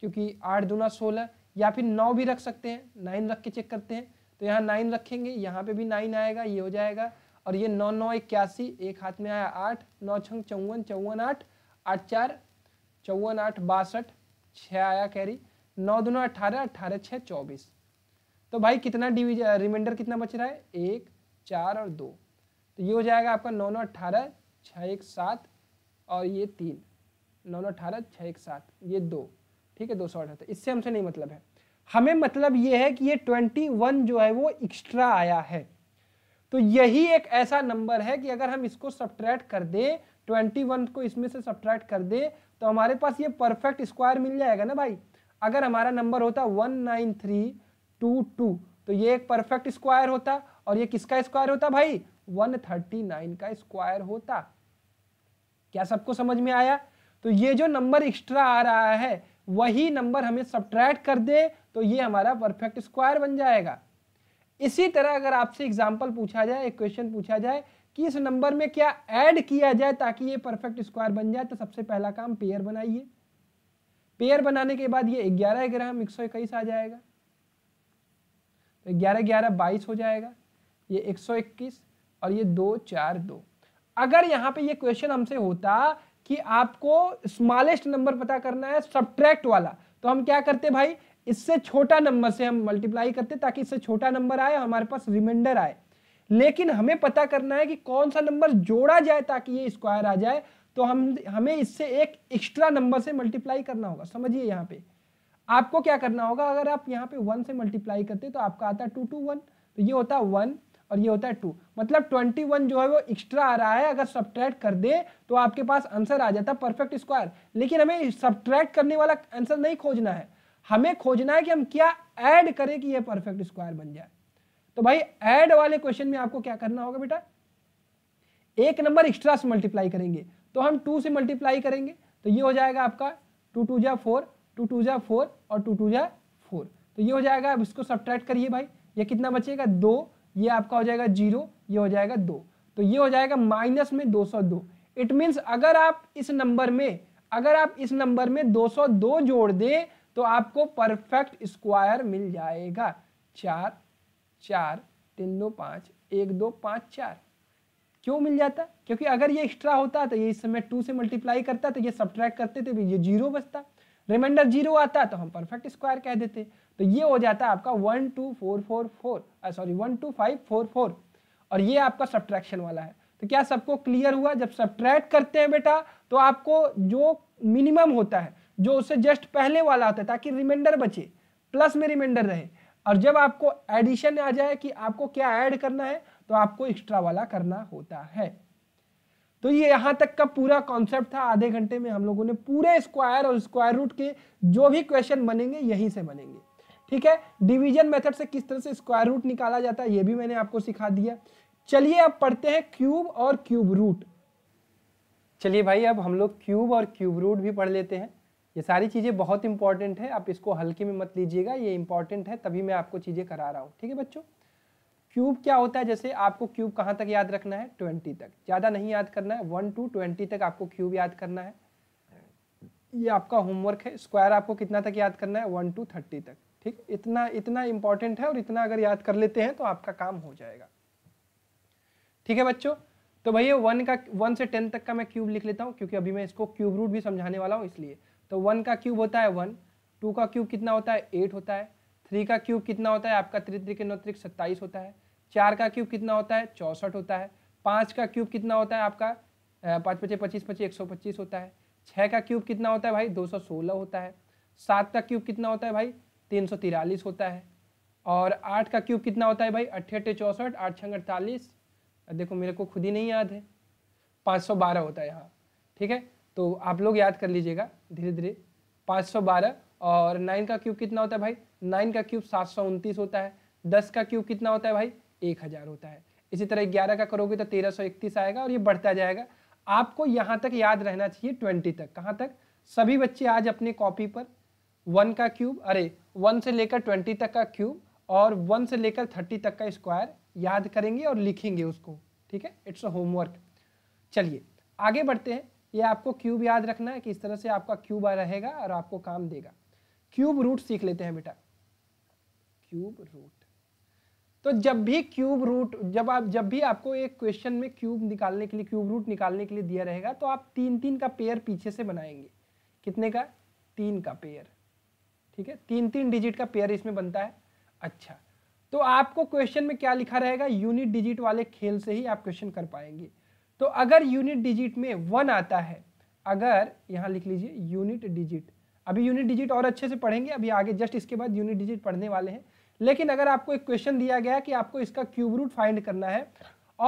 क्योंकि आठ दूना सोलह या फिर नौ भी रख सकते हैं नाइन रख के चेक करते हैं तो यहाँ नाइन रखेंगे यहाँ पे भी नाइन आएगा ये हो जाएगा और ये नौ नौ इक्यासी एक हाथ में आया आठ नौ छंग चौवन चौवन आठ आठ चार चौवन आठ बासठ छः आया कैरी नौ दोनों अट्ठारह अट्ठारह छः चौबीस तो भाई कितना डिविज रिमाइंडर कितना बच रहा है एक चार और दो तो ये हो जाएगा आपका नौ नौ अट्ठारह छः एक सात और ये तीन नौ नौ अठारह छः एक सात ये दो ठीक है दो सौ अठहत्तर इससे हमसे नहीं मतलब है हमें मतलब ये है कि ये ट्वेंटी वन जो है वो एक्स्ट्रा आया है तो यही एक ऐसा नंबर है कि अगर हम इसको सब्ट्रैक्ट कर दें ट्वेंटी वन को इसमें से सब्ट्रैक्ट कर दें तो हमारे पास ये परफेक्ट स्क्वायर मिल जाएगा ना भाई अगर हमारा नंबर होता one nine three two two तो ये एक परफेक्ट स्क्वायर होता और ये किसका स्क्वायर होता भाई वन थर्टी नाइन का स्क्वायर होता क्या सबको समझ में आया तो ये जो नंबर एक्स्ट्रा आ रहा है वही नंबर हमें सब्ट्रैक्ट कर दे तो ये हमारा परफेक्ट स्क्वायर बन जाएगा इसी तरह अगर आपसे एग्जाम्पल पूछा जाए एक क्वेश्चन पूछा जाए कि इस नंबर में क्या ऐड किया जाए ताकि ये परफेक्ट स्क्वायर बन जाए तो सबसे पहला काम पेयर बनाइए पेयर बनाने के बाद ये ग्यारह ग्राम एक सौ इक्कीस आ जाएगा तो ग्यारह ग्यारह बाईस हो जाएगा ये एक सौ इक्कीस और ये दो चार दो अगर यहाँ पे ये क्वेश्चन हमसे होता कि आपको स्मॉलेस्ट नंबर पता करना है सब्ट्रैक्ट वाला तो हम क्या करते भाई इससे छोटा नंबर से हम मल्टीप्लाई करते ताकि इससे छोटा नंबर आए हमारे पास रिमाइंडर आए लेकिन हमें पता करना है कि कौन सा नंबर जोड़ा जाए ताकि ये स्क्वायर आ जाए तो हम हमें इससे एक एक्स्ट्रा नंबर से मल्टीप्लाई करना होगा समझिए यहाँ पे आपको क्या करना होगा अगर आप यहाँ पे वन से मल्टीप्लाई करते तो आपका आता है टू टू वन तो ये होता है वन और ये होता है टू मतलब ट्वेंटी वन जो है वो एक्स्ट्रा आ रहा है अगर सब्ट्रैक्ट कर दे तो आपके पास आंसर आ जाता है परफेक्ट स्क्वायर लेकिन हमें सब्ट्रैक्ट करने वाला आंसर नहीं खोजना है हमें खोजना है कि हम क्या ऐड करें कि ये परफेक्ट स्क्वायर बन जाए तो भाई ऐड वाले क्वेश्चन में आपको क्या करना होगा बेटा एक नंबर एक्स्ट्रा से मल्टीप्लाई करेंगे तो हम टू से मल्टीप्लाई करेंगे तो ये हो जाएगा आपका टू टू जा फोर टू टू जा फोर और टू टू जा फोर तो ये हो जाएगा अब इसको सब्ट्रैक्ट करिए भाई ये कितना बचेगा दो ये आपका हो जाएगा जीरो ये हो जाएगा दो तो ये हो जाएगा माइनस में दो सौ दो इट मीन्स अगर आप इस नंबर में अगर आप इस नंबर में दो सौ दो जोड़ दें तो आपको परफेक्ट स्क्वायर मिल जाएगा चार चार तीन दो पाँच एक दो पाँच चार क्यों मिल जाता क्योंकि अगर ये एक्स्ट्रा होता तो ये इस समय टू से मल्टीप्लाई करता तो ये सब्ट्रैक्ट करते थे ये जीरो बचता रिमाइंडर जीरो आता तो हम परफेक्ट स्क्वायर कह देते तो ये हो जाता आपका one two four four four sorry one two five four four और ये आपका सब्ट्रैक्शन वाला है तो क्या सबको क्लियर हुआ जब सब्ट्रैक्ट करते हैं बेटा तो आपको जो मिनिमम होता है जो उससे जस्ट पहले वाला होता है ताकि रिमाइंडर बचे प्लस में रिमाइंडर रहे और जब आपको एडिशन आ जाए कि आपको क्या ऐड करना है तो आपको एक्स्ट्रा वाला करना होता है तो ये यहाँ तक का पूरा कॉन्सेप्ट था आधे घंटे में हम लोगों ने पूरे स्क्वायर और स्क्वायर रूट के जो भी क्वेश्चन बनेंगे यहीं से बनेंगे ठीक है डिवीजन मेथड से किस तरह से स्क्वायर रूट निकाला जाता है ये भी मैंने आपको सिखा दिया चलिए अब पढ़ते हैं क्यूब और क्यूब रूट चलिए भाई अब हम लोग क्यूब और क्यूब रूट भी पढ़ लेते हैं ये सारी चीज़ें बहुत इंपॉर्टेंट है आप इसको हल्के में मत लीजिएगा ये इंपॉर्टेंट है तभी मैं आपको चीज़ें करा रहा हूँ ठीक है बच्चों क्यूब क्या होता है जैसे आपको क्यूब कहाँ तक याद रखना है ट्वेंटी तक ज़्यादा नहीं याद करना है वन टू ट्वेंटी तक आपको क्यूब याद करना है ये आपका होमवर्क है स्क्वायर आपको कितना तक याद करना है वन टू थर्टी तक ठीक इतना इतना इंपॉर्टेंट है और इतना अगर याद कर लेते हैं तो आपका काम हो जाएगा ठीक है बच्चों तो भैया वन का वन से टेन तक का मैं क्यूब लिख लेता हूँ क्योंकि अभी मैं इसको क्यूब रूट भी समझाने वाला हूँ इसलिए तो वन का क्यूब होता है वन टू का क्यूब कितना होता है एट होता है थ्री का क्यूब कितना होता है आपका त्रित्रिक नौत्रिक सत्ताईस होता है चार का क्यूब कितना होता है चौंसठ होता है पाँच का क्यूब कितना होता है आपका पाँच पच्चीस पच्चीस पच्चीस एक सौ पच्चीस होता है छः का क्यूब कितना होता है भाई दो सौ सोलह होता है सात का क्यूब कितना होता है भाई तीन सौ तिरालीस होता है और आठ का क्यूब कितना होता है भाई अट्ठे अट्ठे चौंसठ आठ छः अड़तालीस देखो मेरे को खुद ही नहीं याद है पाँच सौ बारह होता है यहाँ ठीक है तो आप लोग याद कर लीजिएगा धीरे धीरे 512 और 9 का क्यूब कितना होता है भाई 9 का क्यूब सात होता है 10 का क्यूब कितना होता है भाई 1000 होता है इसी तरह 11 का करोगे तो 1331 आएगा और ये बढ़ता जाएगा आपको यहाँ तक याद रहना चाहिए 20 तक कहाँ तक सभी बच्चे आज अपने कॉपी पर वन का क्यूब अरे वन से लेकर ट्वेंटी तक का क्यूब और वन से लेकर थर्टी तक का स्क्वायर याद करेंगे और लिखेंगे उसको ठीक है इट्स अ होमवर्क चलिए आगे बढ़ते हैं ये आपको क्यूब याद रखना है कि इस तरह से आपका क्यूब रहेगा और आपको काम देगा क्यूब रूट सीख लेते हैं बेटा क्यूब रूट तो जब भी क्यूब रूट जब आप जब भी आपको एक क्वेश्चन में क्यूब निकालने के लिए क्यूब रूट निकालने के लिए दिया रहेगा तो आप तीन तीन का पेयर पीछे से बनाएंगे कितने का तीन का पेयर ठीक है तीन तीन डिजिट का पेयर इसमें बनता है अच्छा तो आपको क्वेश्चन में क्या लिखा रहेगा यूनिट डिजिट वाले खेल से ही आप क्वेश्चन कर पाएंगे तो अगर यूनिट डिजिट में वन आता है अगर यहाँ लिख लीजिए यूनिट डिजिट अभी यूनिट डिजिट और अच्छे से पढ़ेंगे अभी आगे जस्ट इसके बाद यूनिट डिजिट पढ़ने वाले हैं लेकिन अगर आपको एक क्वेश्चन दिया गया कि आपको इसका क्यूब रूट फाइंड करना है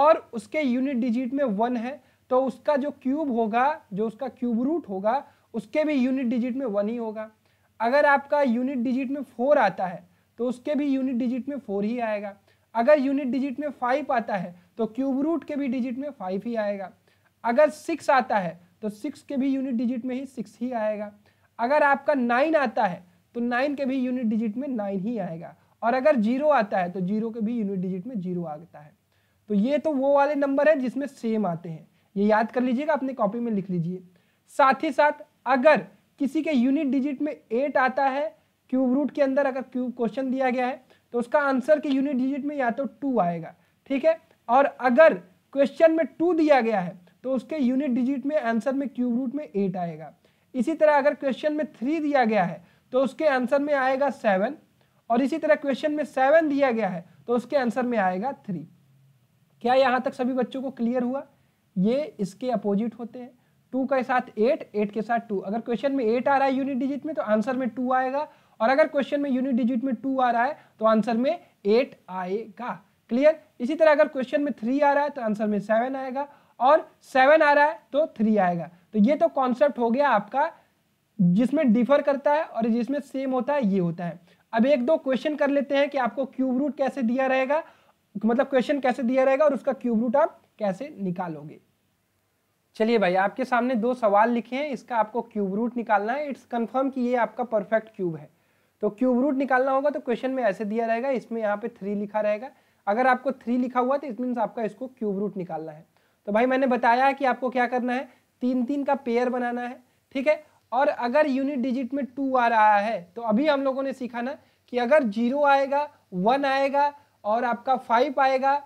और उसके यूनिट डिजिट में वन है तो उसका जो क्यूब होगा जो उसका क्यूब रूट होगा उसके भी यूनिट डिजिट में वन ही होगा अगर आपका यूनिट डिजिट में फोर आता है तो उसके भी यूनिट डिजिट में फोर ही आएगा अगर यूनिट डिजिट में फाइव आता है तो क्यूब रूट के भी डिजिट में फाइव ही आएगा अगर सिक्स आता है तो सिक्स के भी यूनिट डिजिट में ही सिक्स ही आएगा अगर आपका नाइन आता है तो नाइन के भी यूनिट डिजिट में नाइन ही आएगा और अगर जीरो आता है तो जीरो के भी यूनिट डिजिट में जीरो आता है तो ये तो वो वाले नंबर है जिसमें सेम आते हैं ये याद कर लीजिएगा अपने कॉपी में लिख लीजिए साथ ही साथ अगर किसी के यूनिट डिजिट में एट आता है क्यूब रूट के अंदर अगर क्यूब क्वेश्चन दिया गया है तो उसका आंसर के यूनिट डिजिट में या तो टू आएगा ठीक है और अगर क्वेश्चन में टू दिया गया है तो उसके यूनिट डिजिट में आंसर में क्यूब रूट में एट आएगा इसी तरह अगर क्वेश्चन में थ्री दिया गया है तो उसके आंसर में आएगा सेवन और इसी तरह क्वेश्चन में सेवन दिया गया है तो उसके आंसर में आएगा थ्री क्या यहाँ तक सभी बच्चों को क्लियर हुआ ये इसके अपोजिट होते हैं टू के साथ एट एट के साथ टू अगर क्वेश्चन में एट आ रहा है यूनिट डिजिट में तो आंसर में टू आएगा और अगर क्वेश्चन में यूनिट डिजिट में टू आ रहा है तो आंसर में एट आएगा क्लियर इसी तरह अगर क्वेश्चन में थ्री आ रहा है तो आंसर में सेवन आएगा और सेवन आ रहा है तो थ्री आएगा तो ये तो कॉन्सेप्ट हो गया आपका जिसमें डिफर करता है और जिसमें सेम होता है ये होता है अब एक दो क्वेश्चन कर लेते हैं कि आपको क्यूब रूट कैसे दिया रहेगा मतलब क्वेश्चन कैसे दिया रहेगा और उसका क्यूब रूट आप कैसे निकालोगे चलिए भाई आपके सामने दो सवाल लिखे हैं इसका आपको क्यूब रूट निकालना है इट्स कंफर्म कि ये आपका परफेक्ट क्यूब है तो क्यूब रूट निकालना होगा तो क्वेश्चन में ऐसे दिया रहेगा इसमें यहाँ पे थ्री लिखा रहेगा अगर आपको थ्री लिखा हुआ तो इट मीन आपका इसको क्यूब रूट निकालना है तो भाई मैंने बताया है कि आपको क्या करना है तीन तीन का पेयर बनाना है ठीक है और अगर यूनिट डिजिट में टू आ रहा है तो अभी हम लोगों ने सीखा ना कि अगर जीरो आएगा वन आएगा और आपका फाइव आएगा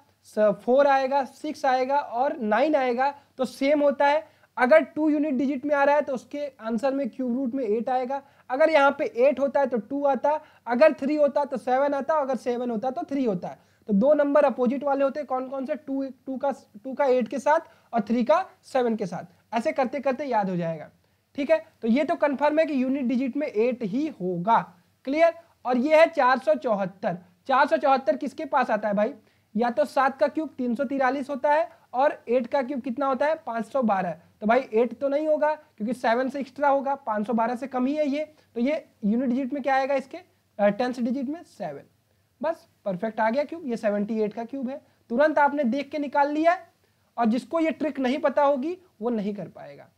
फोर आएगा सिक्स आएगा और नाइन आएगा तो सेम होता है अगर टू यूनिट डिजिट में आ रहा है तो उसके आंसर में क्यूब रूट में एट आएगा अगर यहाँ पे एट होता है तो टू आता अगर थ्री होता तो सेवन आता अगर सेवन होता तो थ्री होता है तो दो नंबर अपोजिट वाले होते कौन कौन से टू टू का टू का एट के साथ और थ्री का सेवन के साथ ऐसे करते करते याद हो जाएगा ठीक है तो ये तो कंफर्म है कि यूनिट डिजिट में एट ही होगा क्लियर और ये है चार सौ किसके पास आता है भाई या तो सात का क्यूब तीन होता है और एट का क्यूब कितना होता है पांच तो भाई एट तो नहीं होगा क्योंकि सेवन से एक्स्ट्रा होगा पाँच सौ बारह से कम ही है ये तो ये यूनिट डिजिट में क्या आएगा इसके टेंथ डिजिट में सेवन बस परफेक्ट आ गया क्यूब ये सेवेंटी एट का क्यूब है तुरंत आपने देख के निकाल लिया और जिसको ये ट्रिक नहीं पता होगी वो नहीं कर पाएगा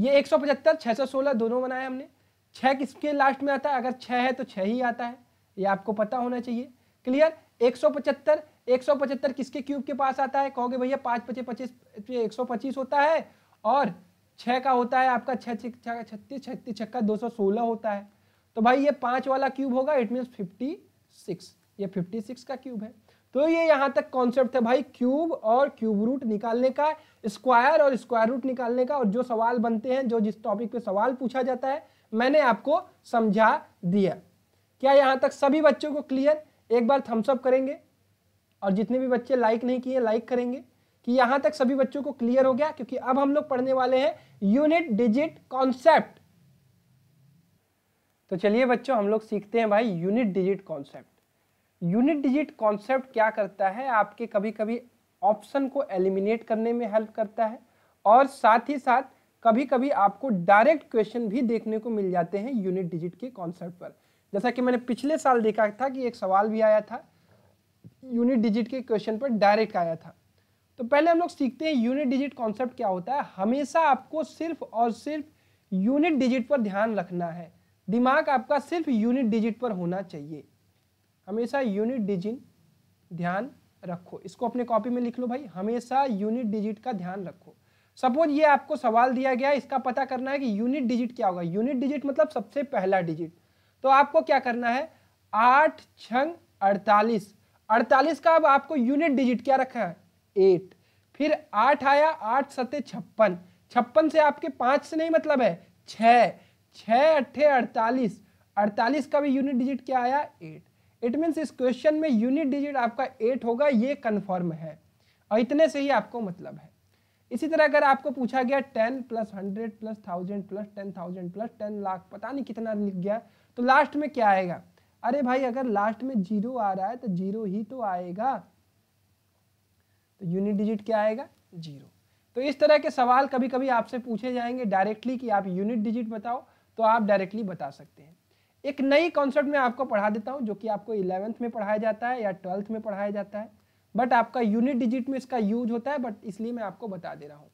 ये एक सौ पचहत्तर छः सौ सोलह दोनों बनाए हमने छः किसके लास्ट में आता है अगर छः है तो छः ही आता है ये आपको पता होना चाहिए क्लियर एक सौ पचहत्तर एक सौ पचहत्तर किसके क्यूब के पास आता है कहोगे भैया पाँच पचे पच्चीस एक सौ पच्चीस होता है और छः का होता है आपका छः छत्तीस छत्तीस छक्का दो सौ सोलह होता है तो भाई ये पाँच वाला क्यूब होगा इट मीन्स फिफ्टी सिक्स ये फिफ्टी सिक्स का क्यूब है तो ये यहाँ तक कॉन्सेप्ट है भाई क्यूब और क्यूब रूट निकालने का स्क्वायर और स्क्वायर रूट निकालने का और जो सवाल बनते हैं जो जिस टॉपिक पे सवाल पूछा जाता है मैंने आपको समझा दिया क्या यहाँ तक सभी बच्चों को क्लियर एक बार थम्सअप करेंगे और जितने भी बच्चे लाइक नहीं किए लाइक करेंगे कि यहां तक सभी बच्चों को क्लियर हो गया क्योंकि अब हम लोग पढ़ने वाले हैं यूनिट डिजिट कॉन्सेप्ट तो चलिए बच्चों हम लोग सीखते हैं भाई unit digit concept unit digit concept क्या करता है आपके कभी कभी ऑप्शन को एलिमिनेट करने में हेल्प करता है और साथ ही साथ कभी कभी आपको डायरेक्ट क्वेश्चन भी देखने को मिल जाते हैं यूनिट डिजिट के कॉन्सेप्ट पर जैसा कि मैंने पिछले साल देखा था कि एक सवाल भी आया था यूनिट डिजिट के क्वेश्चन पर डायरेक्ट आया था तो पहले हम लोग सीखते हैं यूनिट डिजिट कॉन्सेप्ट क्या होता है हमेशा आपको सिर्फ और सिर्फ यूनिट डिजिट पर ध्यान रखना है दिमाग आपका सिर्फ यूनिट डिजिट पर होना चाहिए हमेशा यूनिट डिजिट ध्यान रखो इसको अपने कॉपी में लिख लो भाई हमेशा यूनिट डिजिट का ध्यान रखो सपोज ये आपको सवाल दिया गया इसका पता करना है कि यूनिट डिजिट क्या होगा यूनिट डिजिट मतलब सबसे पहला डिजिट तो आपको क्या करना है आठ छंग अड़तालीस अड़तालीस का अब आपको यूनिट डिजिट क्या रखा है एट फिर आठ आया आठ सत्य छप्पन छप्पन से आपके पाँच से नहीं मतलब है छः छः अट्ठे अड़तालीस अड़तालीस का भी यूनिट डिजिट क्या आया एट इट मीन्स इस क्वेश्चन में यूनिट डिजिट आपका एट होगा ये कन्फर्म है और इतने से ही आपको मतलब है इसी तरह अगर आपको पूछा गया ten plus hundred plus thousand plus ten thousand plus ten lakh पता नहीं कितना लिख गया तो लास्ट में क्या आएगा अरे भाई अगर लास्ट में जीरो आ रहा है तो जीरो ही तो आएगा तो यूनिट डिजिट क्या आएगा जीरो तो इस तरह के सवाल कभी कभी आपसे पूछे जाएंगे डायरेक्टली कि आप यूनिट डिजिट बताओ तो आप डायरेक्टली बता सकते हैं एक नई कॉन्सेप्ट में आपको पढ़ा देता हूँ जो कि आपको इलेवेंथ में पढ़ाया जाता है या ट्वेल्थ में पढ़ाया जाता है बट आपका यूनिट डिजिट में इसका यूज होता है बट इसलिए मैं आपको बता दे रहा हूँ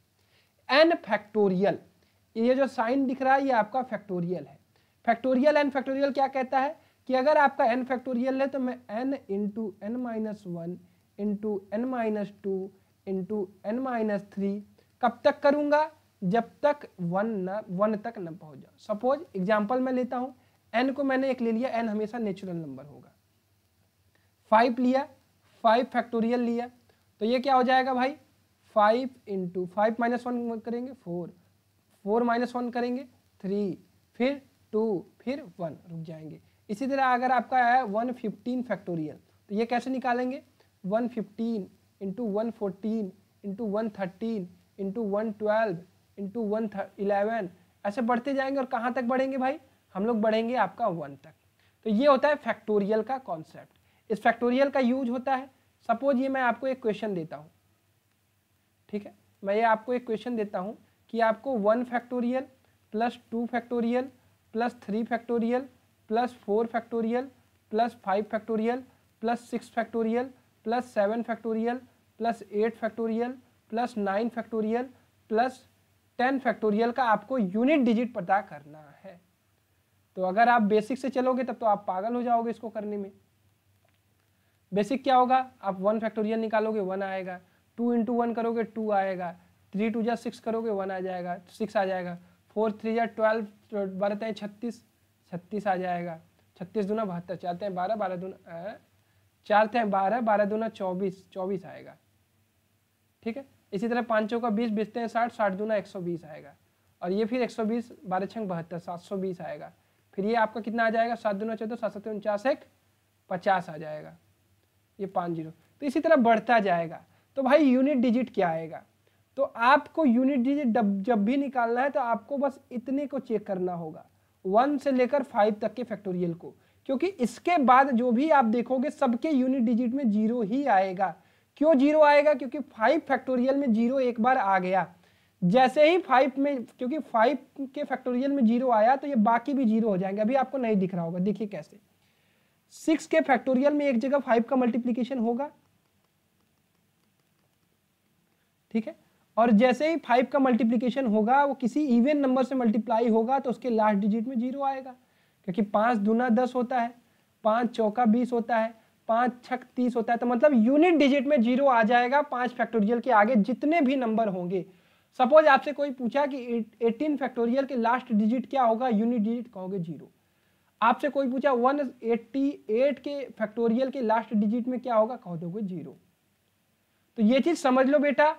एन फैक्टोरियल ये जो साइन दिख रहा है ये आपका फैक्टोरियल है फैक्टोरियल एन फैक्टोरियल क्या कहता है कि अगर आपका एन फैक्टोरियल है तो मैं N into N minus one into N minus two into N minus three कब तक करूँगा जब तक वन ना वन तक न पहुँच जाओ सपोज एग्जाम्पल मैं लेता हूँ एन को मैंने एक ले लिया एन हमेशा नेचुरल नंबर होगा फाइव लिया फाइव फैक्टोरियल लिया तो ये क्या हो जाएगा भाई five into five minus one करेंगे फोर फोर माइनस वन करेंगे थ्री फिर टू फिर वन रुक जाएंगे इसी तरह अगर आपका है वन फिफ्टीन फैक्टोरियल तो ये कैसे निकालेंगे one fifteen into one fourteen into one thirteen into one twelve into one eleven ऐसे बढ़ते जाएंगे और कहाँ तक बढ़ेंगे भाई हम लोग बढ़ेंगे आपका वन तक तो ये होता है फैक्टोरियल का कॉन्सेप्ट इस फैक्टोरियल का यूज होता है सपोज ये मैं आपको एक क्वेश्चन देता हूँ ठीक है मैं ये आपको एक क्वेश्चन देता हूँ कि आपको one factorial plus two factorial plus three factorial plus four factorial plus five factorial plus six factorial plus seven factorial plus eight factorial plus nine factorial plus ten factorial का आपको यूनिट डिजिट पता करना है तो अगर आप basic से चलोगे तब तो आप पागल हो जाओगे इसको करने में बेसिक क्या होगा आप वन फैक्टोरियल निकालोगे वन आएगा टू इंटू वन करोगे टू आएगा थ्री टू जा सिक्स करोगे वन आ जाएगा सिक्स आ जाएगा फोर थ्री जा ट्वेल्व तो हैं छत्तीस छत्तीस आ जाएगा छत्तीस दूना बहत्तर चार हैं बारह बारह दूना चाहते हैं बारह बारह दूना चौबीस चौबीस आएगा ठीक है इसी तरह पाँचों का बीस बीसते हैं साठ साठ दूना एक सौ बीस आएगा और ये फिर एक सौ बीस बारह छंग बहत्तर सात सौ बीस आएगा फिर ये आपका कितना आ जाएगा सात दूना चौदह सात सौ उनचास एक पचास आ जाएगा ये पाँच जीरो तो इसी तरह बढ़ता जाएगा तो भाई यूनिट डिजिट क्या आएगा तो आपको यूनिट डिजिट जब भी निकालना है तो आपको बस इतने को चेक करना होगा वन से लेकर फाइव तक के फैक्टोरियल को क्योंकि इसके बाद जो भी आप देखोगे सबके यूनिट डिजिट में जीरो ही आएगा क्यों जीरो आएगा क्योंकि फाइव फैक्टोरियल में जीरो एक बार आ गया जैसे ही फाइव में क्योंकि फाइव के फैक्टोरियल में जीरो आया तो ये बाकी भी जीरो हो जाएंगे अभी आपको नहीं दिख रहा होगा देखिए कैसे सिक्स के फैक्टोरियल में एक जगह फाइव का मल्टीप्लीकेशन होगा ठीक है और जैसे ही फाइव का मल्टीप्लीकेशन होगा वो किसी इवेंट नंबर से मल्टीप्लाई होगा तो उसके लास्ट डिजिट में जीरो आएगा क्योंकि पाँच दूना दस होता है पाँच चौका बीस होता है पाँच छक तीस होता है तो मतलब यूनिट डिजिट में जीरो आ जाएगा पाँच फैक्टोरियल के आगे जितने भी नंबर होंगे सपोज आपसे कोई पूछा कि एटीन फैक्टोरियल के लास्ट डिजिट क्या होगा यूनिट डिजिट कहोगे जीरो आपसे कोई पूछा वन एट्टी एट के फैक्टोरियल के लास्ट डिजिट में क्या होगा कह दोगे जीरो तो ये चीज़ समझ लो बेटा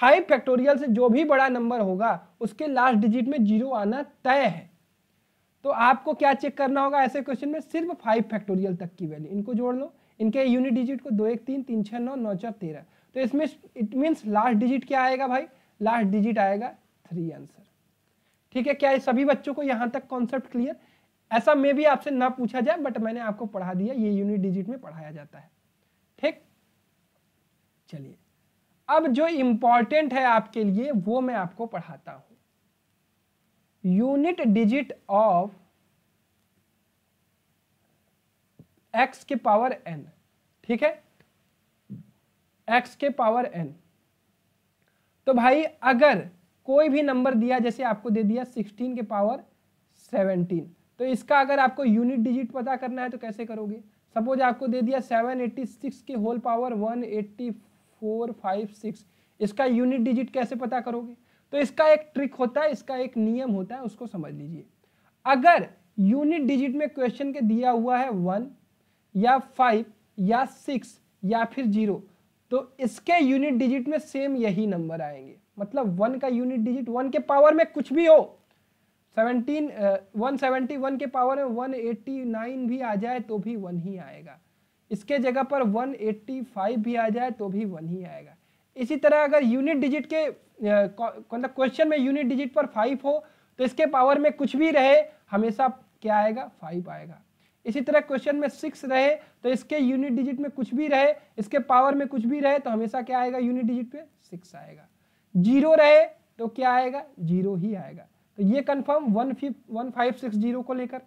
फाइव फैक्टोरियल से जो भी बड़ा नंबर होगा उसके लास्ट डिजिट में जीरो आना तय है तो आपको क्या चेक करना होगा ऐसे क्वेश्चन में सिर्फ फाइव फैक्टोरियल तक की वैल्यू इनको जोड़ लो इनके यूनिट डिजिट को दो एक तीन तीन छः नौ नौ चार तेरह तो इसमें इट मीन्स लास्ट डिजिट क्या आएगा भाई लास्ट डिजिट आएगा थ्री आंसर ठीक है क्या है? सभी बच्चों को यहाँ तक कॉन्सेप्ट क्लियर ऐसा मे भी आपसे ना पूछा जाए बट मैंने आपको पढ़ा दिया ये यूनिट डिजिट में पढ़ाया जाता है ठीक चलिए अब जो इंपॉर्टेंट है आपके लिए वो मैं आपको पढ़ाता हूं यूनिट डिजिट ऑफ एक्स के पावर एन ठीक है एक्स के पावर एन तो भाई अगर कोई भी नंबर दिया जैसे आपको दे दिया सिक्सटीन के पावर सेवनटीन तो इसका अगर आपको यूनिट डिजिट पता करना है तो कैसे करोगे सपोज आपको दे दिया सेवन एट्टी सिक्स के whole power one eighty four five six इसका यूनिट डिजिट कैसे पता करोगे तो इसका एक ट्रिक होता है इसका एक नियम होता है उसको समझ लीजिए अगर यूनिट डिजिट में क्वेश्चन के दिया हुआ है वन या फाइव या सिक्स या फिर जीरो तो इसके यूनिट डिजिट में सेम यही नंबर आएंगे मतलब वन का यूनिट डिजिट वन के पावर में कुछ भी हो सेवनटीन वन सेवेंटी वन के पावर में वन एट्टी नाइन भी आ जाए तो भी वन ही आएगा इसके जगह पर 185 भी आ जाए तो भी वन ही आएगा इसी तरह अगर यूनिट डिजिट के मतलब क्वेश्चन में यूनिट डिजिट पर फाइव हो तो इसके पावर में कुछ भी रहे हमेशा क्या आएगा फाइव आएगा इसी तरह क्वेश्चन में सिक्स रहे तो इसके यूनिट डिजिट में कुछ भी रहे इसके पावर में कुछ भी रहे तो हमेशा क्या आएगा यूनिट डिजिट पे सिक्स आएगा जीरो रहे तो क्या आएगा जीरो ही आएगा तो ये कंफर्म वन फिफ वन फाइव सिक्स जीरो को लेकर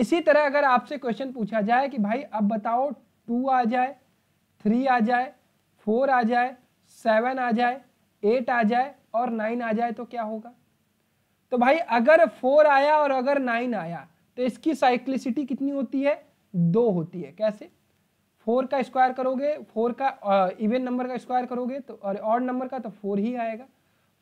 इसी तरह अगर आपसे क्वेश्चन पूछा जाए कि भाई अब बताओ टू आ जाए थ्री आ जाए फोर आ जाए सेवन आ जाए एट आ जाए और नाइन आ जाए तो क्या होगा तो भाई अगर फोर आया और अगर नाइन आया तो इसकी साइक्लिसिटी कितनी होती है दो होती है कैसे फोर का स्क्वायर करोगे फोर का इवन नंबर का स्क्वायर करोगे तो और ऑड नंबर का तो फोर ही आएगा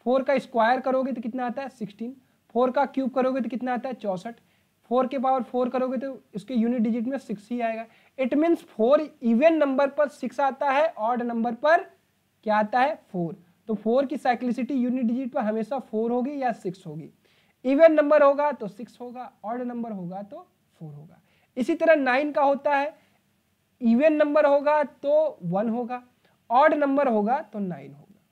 फोर का स्क्वायर करोगे तो कितना आता है सिक्सटीन फोर का क्यूब करोगे तो कितना आता है चौंसठ फोर के पावर फोर करोगे तो इसके यूनिट डिजिट में सिक्स ही आएगा it means four even number पर सिक्स आता है ऑड नंबर पर क्या आता है फोर तो फोर की साइक्लिसिटी यूनिट डिजिट पर हमेशा फोर होगी या सिक्स होगी इवन नंबर होगा तो सिक्स होगा ऑड नंबर होगा तो फोर होगा इसी तरह नाइन का होता है इवन नंबर होगा तो वन होगा ऑड नंबर होगा तो नाइन होगा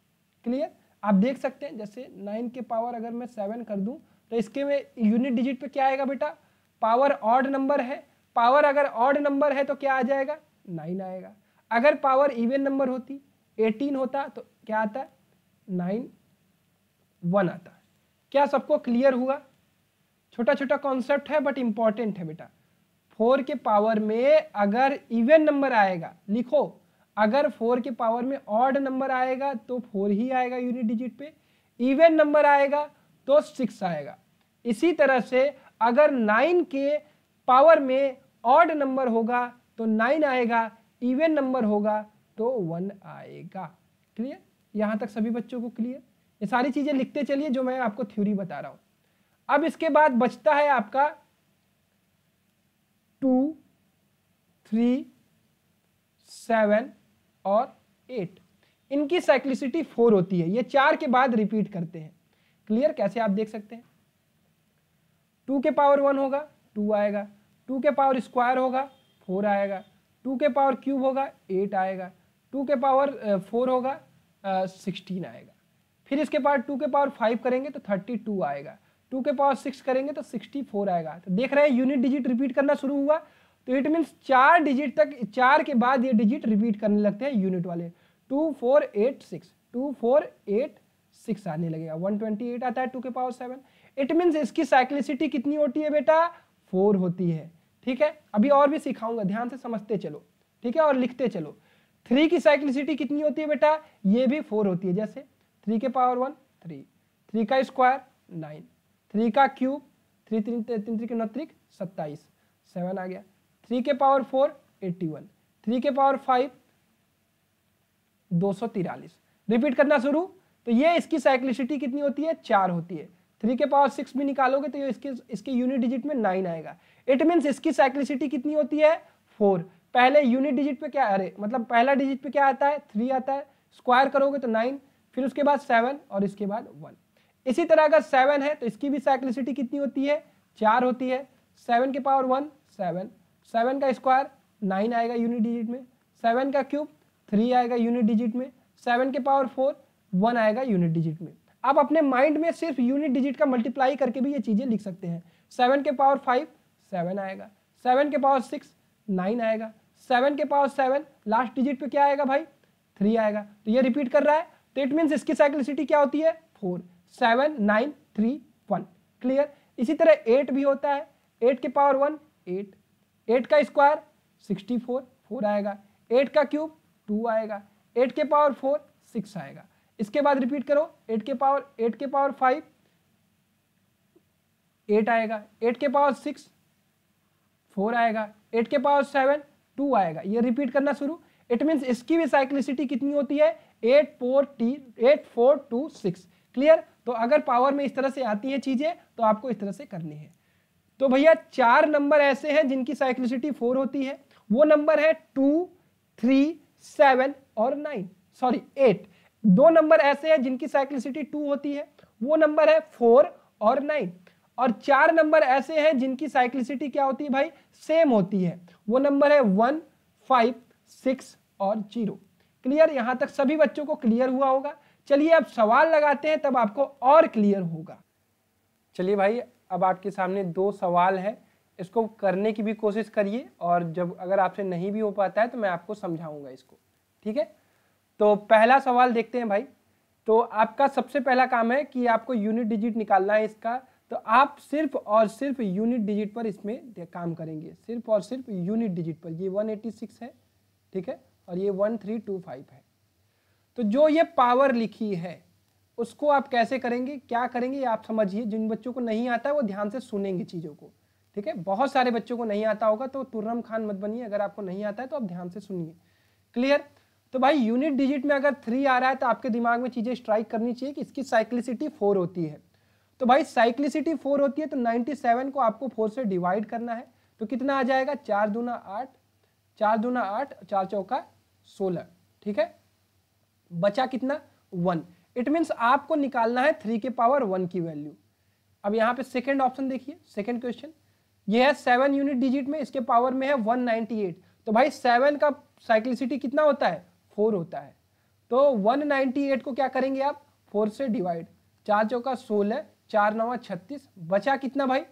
क्लियर आप देख सकते हैं जैसे नाइन के पावर अगर मैं सेवन कर दूं तो इसके में यूनिट डिजिट पे क्या आएगा बेटा पावर ऑड नंबर है पावर अगर ऑड नंबर है तो क्या आ जाएगा नाइन आएगा अगर पावर इवन नंबर होती एटीन होता तो क्या आता नाइन वन आता क्या सबको क्लियर हुआ छोटा छोटा कॉन्सेप्ट है बट इम्पॉर्टेंट है बेटा फोर के पावर में अगर इवन नंबर आएगा लिखो अगर फोर के पावर में ऑड नंबर आएगा तो फोर ही आएगा यूनिट डिजिट पे इवन नंबर आएगा तो सिक्स आएगा इसी तरह से अगर नाइन के पावर में ऑड नंबर होगा तो नाइन आएगा इवेन नंबर होगा तो वन आएगा क्लियर यहाँ तक सभी बच्चों को क्लियर ये सारी चीज़ें लिखते चलिए जो मैं आपको थ्योरी बता रहा हूँ अब इसके बाद बचता है आपका टू थ्री सेवन और एट इनकी साइक्लिसिटी फोर होती है ये चार के बाद रिपीट करते हैं क्लियर कैसे आप देख सकते हैं टू के पावर वन होगा टू आएगा टू के पावर स्क्वायर होगा फोर आएगा टू के पावर क्यूब होगा एट आएगा टू के पावर फोर होगा सिक्सटीन आएगा फिर इसके बाद टू के पावर फाइव करेंगे तो थर्टी टू आएगा टू के पावर सिक्स करेंगे तो सिक्सटी फोर आएगा तो देख रहे हैं यूनिट डिजिट रिपीट करना शुरू हुआ तो इट मीन्स चार डिजिट तक चार के बाद ये डिजिट रिपीट करने लगते हैं यूनिट वाले two four eight six two four eight six आने लगेगा वन ट्वेंटी एट आता है टू के पावर सेवन इट मीन्स इसकी साइक्लिसिटी कितनी होती है बेटा फोर होती है ठीक है अभी और भी सिखाऊंगा ध्यान से समझते चलो ठीक है और लिखते चलो थ्री की साइक्लिसिटी कितनी होती है बेटा ये भी फोर होती है जैसे थ्री के पावर वन थ्री थ्री का स्क्वायर नाइन थ्री का क्यूब थ्री तीन तीन त्रिक उनत्रिक सत्ताईस सेवन आ गया थ्री के power four eighty one three के पावर फाइव दो सौ तिरालीस रिपीट करना शुरू तो ये इसकी साइक्लिसिटी कितनी होती है चार होती है थ्री के पावर सिक्स भी निकालोगे तो ये इसके इसके यूनिट डिजिट में नाइन आएगा इट मीन्स इसकी साइक्लिसिटी कितनी होती है फोर पहले यूनिट डिजिट पे क्या अरे मतलब पहला डिजिट पे क्या आता है थ्री आता है स्क्वायर करोगे तो नाइन फिर उसके बाद सेवन और इसके बाद वन इसी तरह अगर सेवन है तो इसकी भी साइक्लिसिटी कितनी होती है चार होती है सेवन के पावर वन सेवन सेवन का स्क्वायर नाइन आएगा यूनिट डिजिट में सेवन का क्यूब थ्री आएगा यूनिट डिजिट में सेवन के पावर फोर वन आएगा यूनिट डिजिट में आप अपने माइंड में सिर्फ यूनिट डिजिट का मल्टीप्लाई करके भी ये चीज़ें लिख सकते हैं सेवन के पावर फाइव सेवन आएगा सेवन के पावर सिक्स नाइन आएगा सेवन के पावर सेवन लास्ट डिजिट पे क्या आएगा भाई थ्री आएगा तो ये रिपीट कर रहा है तो इट मीन्स इसकी साइक्लिसिटी क्या होती है four seven nine three one clear इसी तरह एट भी होता है एट के पावर वन एट एट का स्क्वायर सिक्सटी फोर फोर आएगा एट का क्यूब टू आएगा एट के पावर फोर सिक्स आएगा इसके बाद रिपीट करो एट के पावर एट के पावर फाइव एट आएगा एट के पावर सिक्स फोर आएगा एट के पावर सेवन टू आएगा ये रिपीट करना शुरू इट मीन्स इसकी भी साइक्लिसिटी कितनी होती है eight forty eight four two six clear तो अगर पावर में इस तरह से आती है चीज़ें तो आपको इस तरह से करनी है तो भैया चार नंबर ऐसे हैं जिनकी साइक्लिसिटी फोर होती है वो नंबर है टू थ्री सेवन और नाइन सॉरी एट दो नंबर ऐसे हैं जिनकी साइक्लिसिटी टू होती है वो नंबर है फोर और नाइन और चार नंबर ऐसे हैं जिनकी साइक्लिसिटी क्या होती है भाई सेम होती है वो नंबर है वन फाइव सिक्स और जीरो क्लियर यहाँ तक सभी बच्चों को क्लियर हुआ होगा चलिए अब सवाल लगाते हैं तब आपको और क्लियर होगा चलिए भाई अब आपके सामने दो सवाल है इसको करने की भी कोशिश करिए और जब अगर आपसे नहीं भी हो पाता है तो मैं आपको समझाऊंगा इसको ठीक है तो पहला सवाल देखते हैं भाई तो आपका सबसे पहला काम है कि आपको यूनिट डिजिट निकालना है इसका तो आप सिर्फ और सिर्फ यूनिट डिजिट पर इसमें काम करेंगे सिर्फ और सिर्फ यूनिट डिजिट पर ये 186 है ठीक है और ये 1325 है तो जो ये पावर लिखी है उसको आप कैसे करेंगे क्या करेंगे आप समझिए जिन बच्चों को नहीं आता है वो ध्यान से सुनेंगे चीज़ों को ठीक है बहुत सारे बच्चों को नहीं आता होगा तो तुर्रम खान मत बनिए अगर आपको नहीं आता है तो आप ध्यान से सुनिए क्लियर तो भाई यूनिट डिजिट में अगर थ्री आ रहा है तो आपके दिमाग में चीज़ें स्ट्राइक करनी चाहिए कि इसकी साइक्लिसिटी फोर होती है तो भाई साइक्लिसिटी फोर होती है तो 97 को आपको फोर से डिवाइड करना है तो कितना आ जाएगा चार दूना आठ चार दूना आठ चार चौका सोलह ठीक है बचा कितना वन इट मीन्स आपको निकालना है थ्री के पावर वन की वैल्यू अब यहाँ पे सेकेंड ऑप्शन देखिए सेकेंड क्वेश्चन ये है सेवन यूनिट डिजिट में इसके पावर में है 198 तो भाई सेवन का साइक्लिसिटी कितना होता है फोर होता है तो 198 को क्या करेंगे आप फोर से डिवाइड चार चौका सोलह चार नवा छत्तीस बचा कितना भाई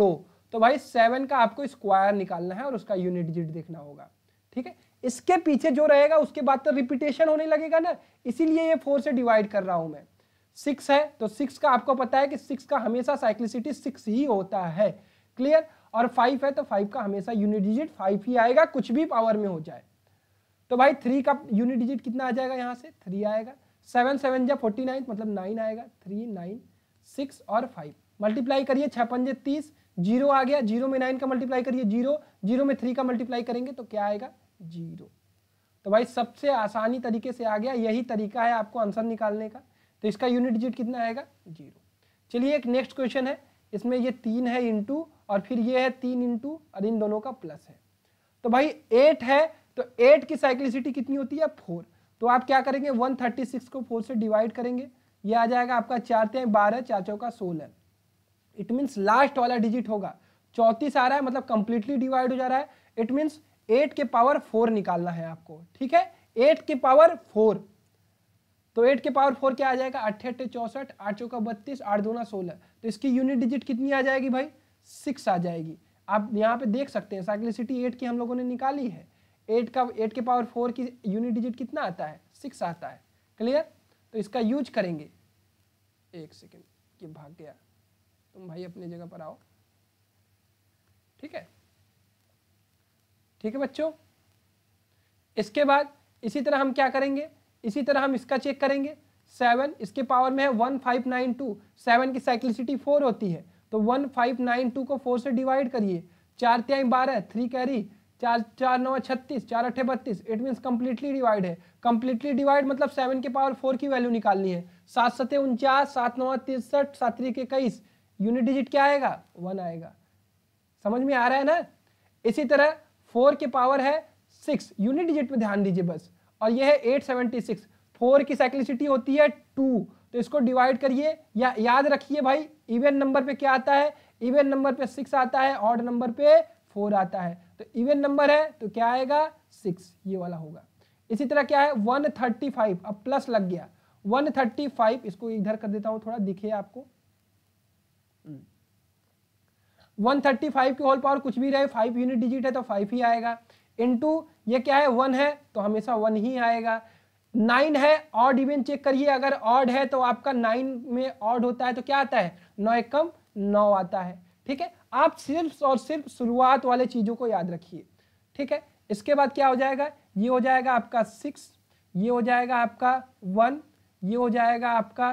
दो तो भाई सेवन का आपको स्क्वायर निकालना है और उसका यूनिट डिजिट देखना होगा ठीक है इसके पीछे जो रहेगा उसके बाद तो रिपीटेशन होने लगेगा ना इसीलिए ये फोर से डिवाइड कर रहा हूं मैं सिक्स है तो सिक्स का आपको पता है कि सिक्स का हमेशा साइक्लिसिटी सिक्स ही होता है क्लियर और फाइव है तो फाइव का हमेशा यूनिट डिजिट फाइव ही आएगा कुछ भी पावर में हो जाए तो भाई थ्री का यूनिट डिजिट कितना आ जाएगा यहाँ से थ्री आएगा सेवन सेवन या फोर्टी नाइन मतलब नाइन आएगा थ्री नाइन सिक्स और फाइव मल्टीप्लाई करिए छः पंजे तीस जीरो आ गया जीरो में नाइन का मल्टीप्लाई करिए जीरो जीरो में थ्री का मल्टीप्लाई करेंगे तो क्या आएगा जीरो तो भाई सबसे आसानी तरीके से आ गया यही तरीका है आपको आंसर निकालने का तो इसका यूनिट डिजिट कितना आएगा जीरो चलिए एक नेक्स्ट क्वेश्चन है इसमें ये तीन है इंटू और फिर ये है तीन इंटू और इन दोनों का प्लस है तो भाई एट है तो एट की साइक्लिसिटी कितनी होती है फोर तो आप क्या करेंगे वन थर्टी सिक्स को फोर से डिवाइड करेंगे ये आ जाएगा आपका चार त्याई बारह चार चौका सोलह इट मीन्स लास्ट वाला डिजिट होगा चौंतीस आ रहा है मतलब कंप्लीटली डिवाइड हो जा रहा है इट मीन्स एट के पावर फोर निकालना है आपको ठीक है एट के पावर फोर तो एट के पावर फोर क्या आ जाएगा अट्ठे अट्ठे चौसठ आठ चौका बत्तीस आठ दोना सोलह तो इसकी यूनिट डिजिट कितनी आ जाएगी भाई सिक्स आ जाएगी आप यहाँ पे देख सकते हैं साइक्लिसिटी एट की हम लोगों ने निकाली है एट का एट के पावर फोर की यूनिट डिजिट कितना आता है सिक्स आता है क्लियर तो इसका यूज करेंगे एक सेकेंड ये भाग गया तुम भाई अपनी जगह पर आओ ठीक है ठीक है बच्चों इसके बाद इसी तरह हम क्या करेंगे इसी तरह हम इसका चेक करेंगे सेवन इसके पावर में है one five nine two seven की साइक्लिसिटी फोर होती है तो वन फाइव नाइन टू को फोर से डिवाइड करिए चार त्याई बारह थ्री कैरी चार चार नौ छत्तीस चार अट्ठे बत्तीस इट मीन्स कम्प्लीटली डिवाइड है कम्प्लीटली डिवाइड मतलब सेवन के पावर फोर की वैल्यू निकालनी है सात सत्य उनचास सात नौ तिरसठ सात तरीके इक्कीस यूनिट डिजिट क्या आएगा वन आएगा समझ में आ रहा है ना इसी तरह फोर के पावर है सिक्स यूनिट डिजिट पर ध्यान दीजिए बस और यह है एट सेवेंटी सिक्स फोर की साइक्लिसिटी होती है टू तो इसको डिवाइड करिए या याद रखिए भाई इवेंट नंबर पे क्या आता है इवेंट नंबर पर सिक्स आता है ऑर्ड नंबर पे फोर आता है तो इवन नंबर है तो क्या आएगा सिक्स ये वाला होगा इसी तरह क्या है वन थर्टी फाइव अब प्लस लग गया वन थर्टी फाइव इसको इधर कर देता हूं थोड़ा दिखे आपको वन थर्टी फाइव की होल पावर कुछ भी रहे फाइव यूनिट डिजिट है तो फाइव ही आएगा इनटू ये क्या है वन है तो हमेशा वन ही आएगा नाइन है ऑड इवन चेक करिए अगर ऑड है तो आपका नाइन में ऑड होता है तो क्या आता है नौ एक कम नौ आता है ठीक है आप सिर्फ और सिर्फ शुरुआत वाले चीज़ों को याद रखिए ठीक है इसके बाद क्या हो जाएगा ये हो जाएगा आपका सिक्स ये हो जाएगा आपका वन ये हो जाएगा आपका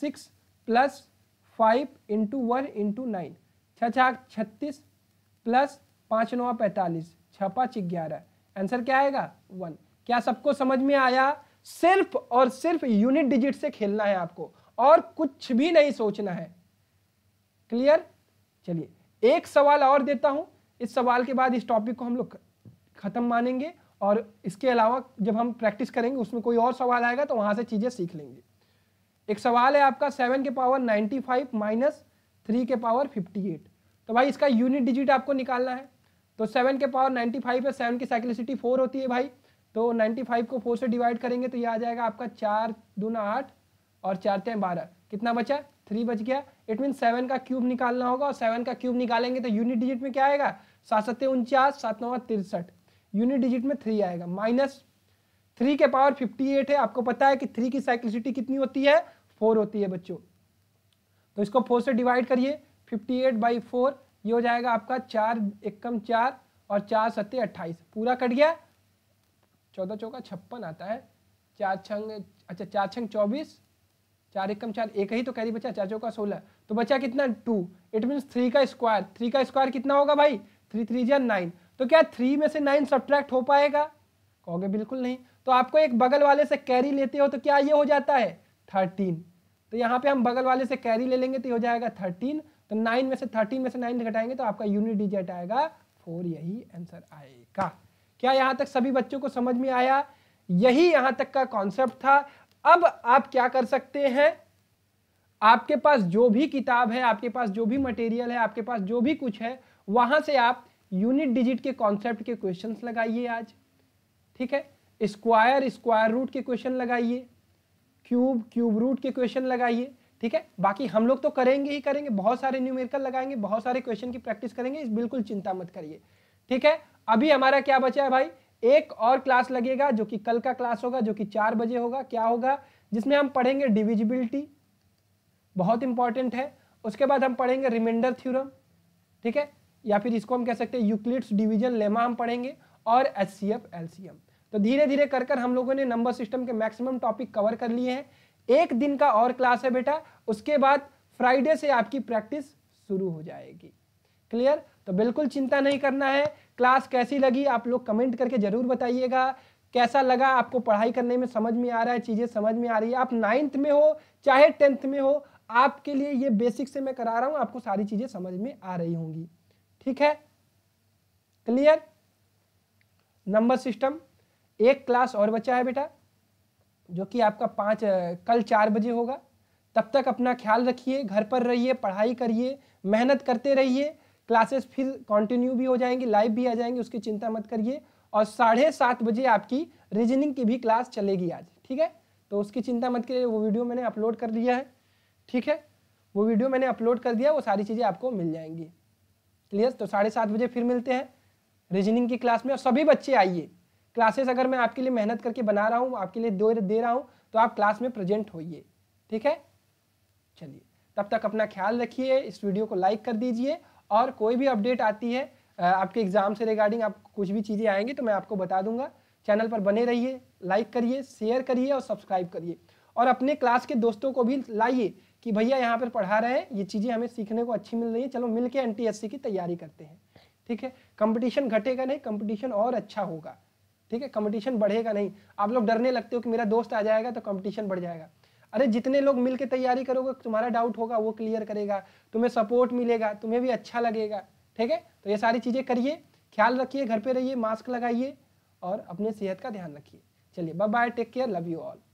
six plus five into one into nine छः छचाक छत्तीस प्लस पाँच नौ पैंतालीस छः पाँच ग्यारह आंसर क्या आएगा वन क्या सबको समझ में आया सिर्फ और सिर्फ यूनिट डिजिट से खेलना है आपको और कुछ भी नहीं सोचना है क्लियर चलिए एक सवाल और देता हूँ इस सवाल के बाद इस टॉपिक को हम लोग खत्म मानेंगे और इसके अलावा जब हम प्रैक्टिस करेंगे उसमें कोई और सवाल आएगा तो वहां से चीज़ें सीख लेंगे एक सवाल है आपका सेवन के power ninety five minus three के पावर फिफ्टी एट तो भाई इसका यूनिट डिजिट आपको निकालना है तो सेवन के पावर नाइन्टी फाइव है सेवन की साइकिलिसिटी फोर होती है भाई तो नाइन्टी फाइव को फोर से डिवाइड करेंगे तो ये आ जाएगा आपका चार दूना आठ और चार तें बारह कितना बचा थ्री बच गया इट मीन सेवन का क्यूब निकालना होगा और सेवन का क्यूब निकालेंगे तो यूनिट डिजिट में क्या आएगा सात सत्य उनचास सात नौ तिरसठ यूनिट डिजिट में थ्री आएगा माइनस थ्री के पावर फिफ्टी एट है आपको पता है कि थ्री की साइक्लिसिटी कितनी होती है फोर होती है बच्चों तो इसको फोर से डिवाइड करिए फिफ्टी एट बाई फोर ये हो जाएगा आपका चार एकम चार और चार सत्य अट्ठाईस पूरा कट गया चौदह चौका छप्पन आता है चार छंग अच्छा चार छंग चौबीस चार एक कम चार एक ही तो कैरी बचा चार चौका सोलह तो बचा कितना टू इट मीन थ्री का स्क्वायर थ्री का स्क्वायर कितना होगा भाई थ्री थ्री जन नाइन तो क्या थ्री में से नाइन सब्ट्रैक्ट हो पाएगा कहोगे बिल्कुल नहीं तो आपको एक बगल वाले से कैरी लेते हो तो क्या ये हो जाता है थर्टीन तो यहाँ पे हम बगल वाले से कैरी ले लेंगे तो हो जाएगा थर्टीन तो नाइन में से थर्टीन में से नाइन घटाएंगे तो आपका यूनिट डिजिट आएगा फोर यही आंसर आएगा क्या यहाँ तक सभी बच्चों को समझ में आया यही यहाँ तक का कॉन्सेप्ट था अब आप क्या कर सकते हैं आपके पास जो भी किताब है आपके पास जो भी मटेरियल है आपके पास जो भी कुछ है वहां से आप यूनिट डिजिट के कॉन्सेप्ट के क्वेश्चंस लगाइए आज ठीक है स्क्वायर स्क्वायर रूट के क्वेश्चन लगाइए क्यूब क्यूब रूट के क्वेश्चन लगाइए ठीक है बाकी हम लोग तो करेंगे ही करेंगे बहुत सारे न्यूमेरिकल लगाएंगे बहुत सारे क्वेश्चन की प्रैक्टिस करेंगे इस बिल्कुल चिंता मत करिए ठीक है अभी हमारा क्या बचा है भाई एक और क्लास लगेगा जो कि कल का क्लास होगा जो कि चार बजे होगा क्या होगा जिसमें हम पढ़ेंगे डिविजिबिलिटी बहुत इंपॉर्टेंट है उसके बाद हम पढ़ेंगे रिमाइंडर थ्योरम ठीक है या फिर इसको हम कह सकते हैं यूक्लिड्स डिवीजन लेमा हम पढ़ेंगे और H C F L C M तो धीरे धीरे कर कर हम लोगों ने नंबर सिस्टम के मैक्सिमम टॉपिक कवर कर लिए हैं एक दिन का और क्लास है बेटा उसके बाद फ्राइडे से आपकी प्रैक्टिस शुरू हो जाएगी क्लियर तो बिल्कुल चिंता नहीं करना है क्लास कैसी लगी आप लोग कमेंट करके ज़रूर बताइएगा कैसा लगा आपको पढ़ाई करने में समझ में आ रहा है चीज़ें समझ में आ रही है आप नाइन्थ में हो चाहे टेंथ में हो आपके लिए ये बेसिक से मैं करा रहा हूँ आपको सारी चीज़ें समझ में आ रही होंगी ठीक है क्लियर नंबर सिस्टम एक क्लास और बचा है बेटा जो कि आपका पाँच कल चार बजे होगा तब तक अपना ख्याल रखिए घर पर रहिए पढ़ाई करिए मेहनत करते रहिए क्लासेस फिर कंटिन्यू भी हो जाएंगी लाइव भी आ जाएंगी उसकी चिंता मत करिए और साढ़े सात बजे आपकी रीजनिंग की भी क्लास चलेगी आज ठीक है तो उसकी चिंता मत करिए वो वीडियो मैंने अपलोड कर दिया है ठीक है वो वीडियो मैंने अपलोड कर दिया वो सारी चीज़ें आपको मिल जाएंगी क्लियर तो साढ़े सात बजे फिर मिलते हैं रीजनिंग की क्लास में और सभी बच्चे आइए क्लासेस अगर मैं आपके लिए मेहनत करके बना रहा हूँ आपके लिए दे रहा हूँ तो आप क्लास में प्रेजेंट होइए ठीक है चलिए तब तक अपना ख्याल रखिए इस वीडियो को लाइक कर दीजिए और कोई भी अपडेट आती है आपके एग्जाम से रिगार्डिंग आप कुछ भी चीज़ें आएंगी तो मैं आपको बता दूंगा चैनल पर बने रहिए लाइक करिए शेयर करिए और सब्सक्राइब करिए और अपने क्लास के दोस्तों को भी लाइए कि भैया यहाँ पर पढ़ा रहे हैं ये चीज़ें हमें सीखने को अच्छी मिल रही है चलो मिल के एन की तैयारी करते हैं ठीक है कंपटीशन घटेगा नहीं कंपटीशन और अच्छा होगा ठीक है कंपटीशन बढ़ेगा नहीं आप लोग डरने लगते हो कि मेरा दोस्त आ जाएगा तो कंपटीशन बढ़ जाएगा अरे जितने लोग मिल तैयारी करोगे तुम्हारा डाउट होगा वो क्लियर करेगा तुम्हें सपोर्ट मिलेगा तुम्हें भी अच्छा लगेगा ठीक है तो ये सारी चीज़ें करिए ख्याल रखिए घर पर रहिए मास्क लगाइए और अपने सेहत का ध्यान रखिए चलिए bye bye take care love you all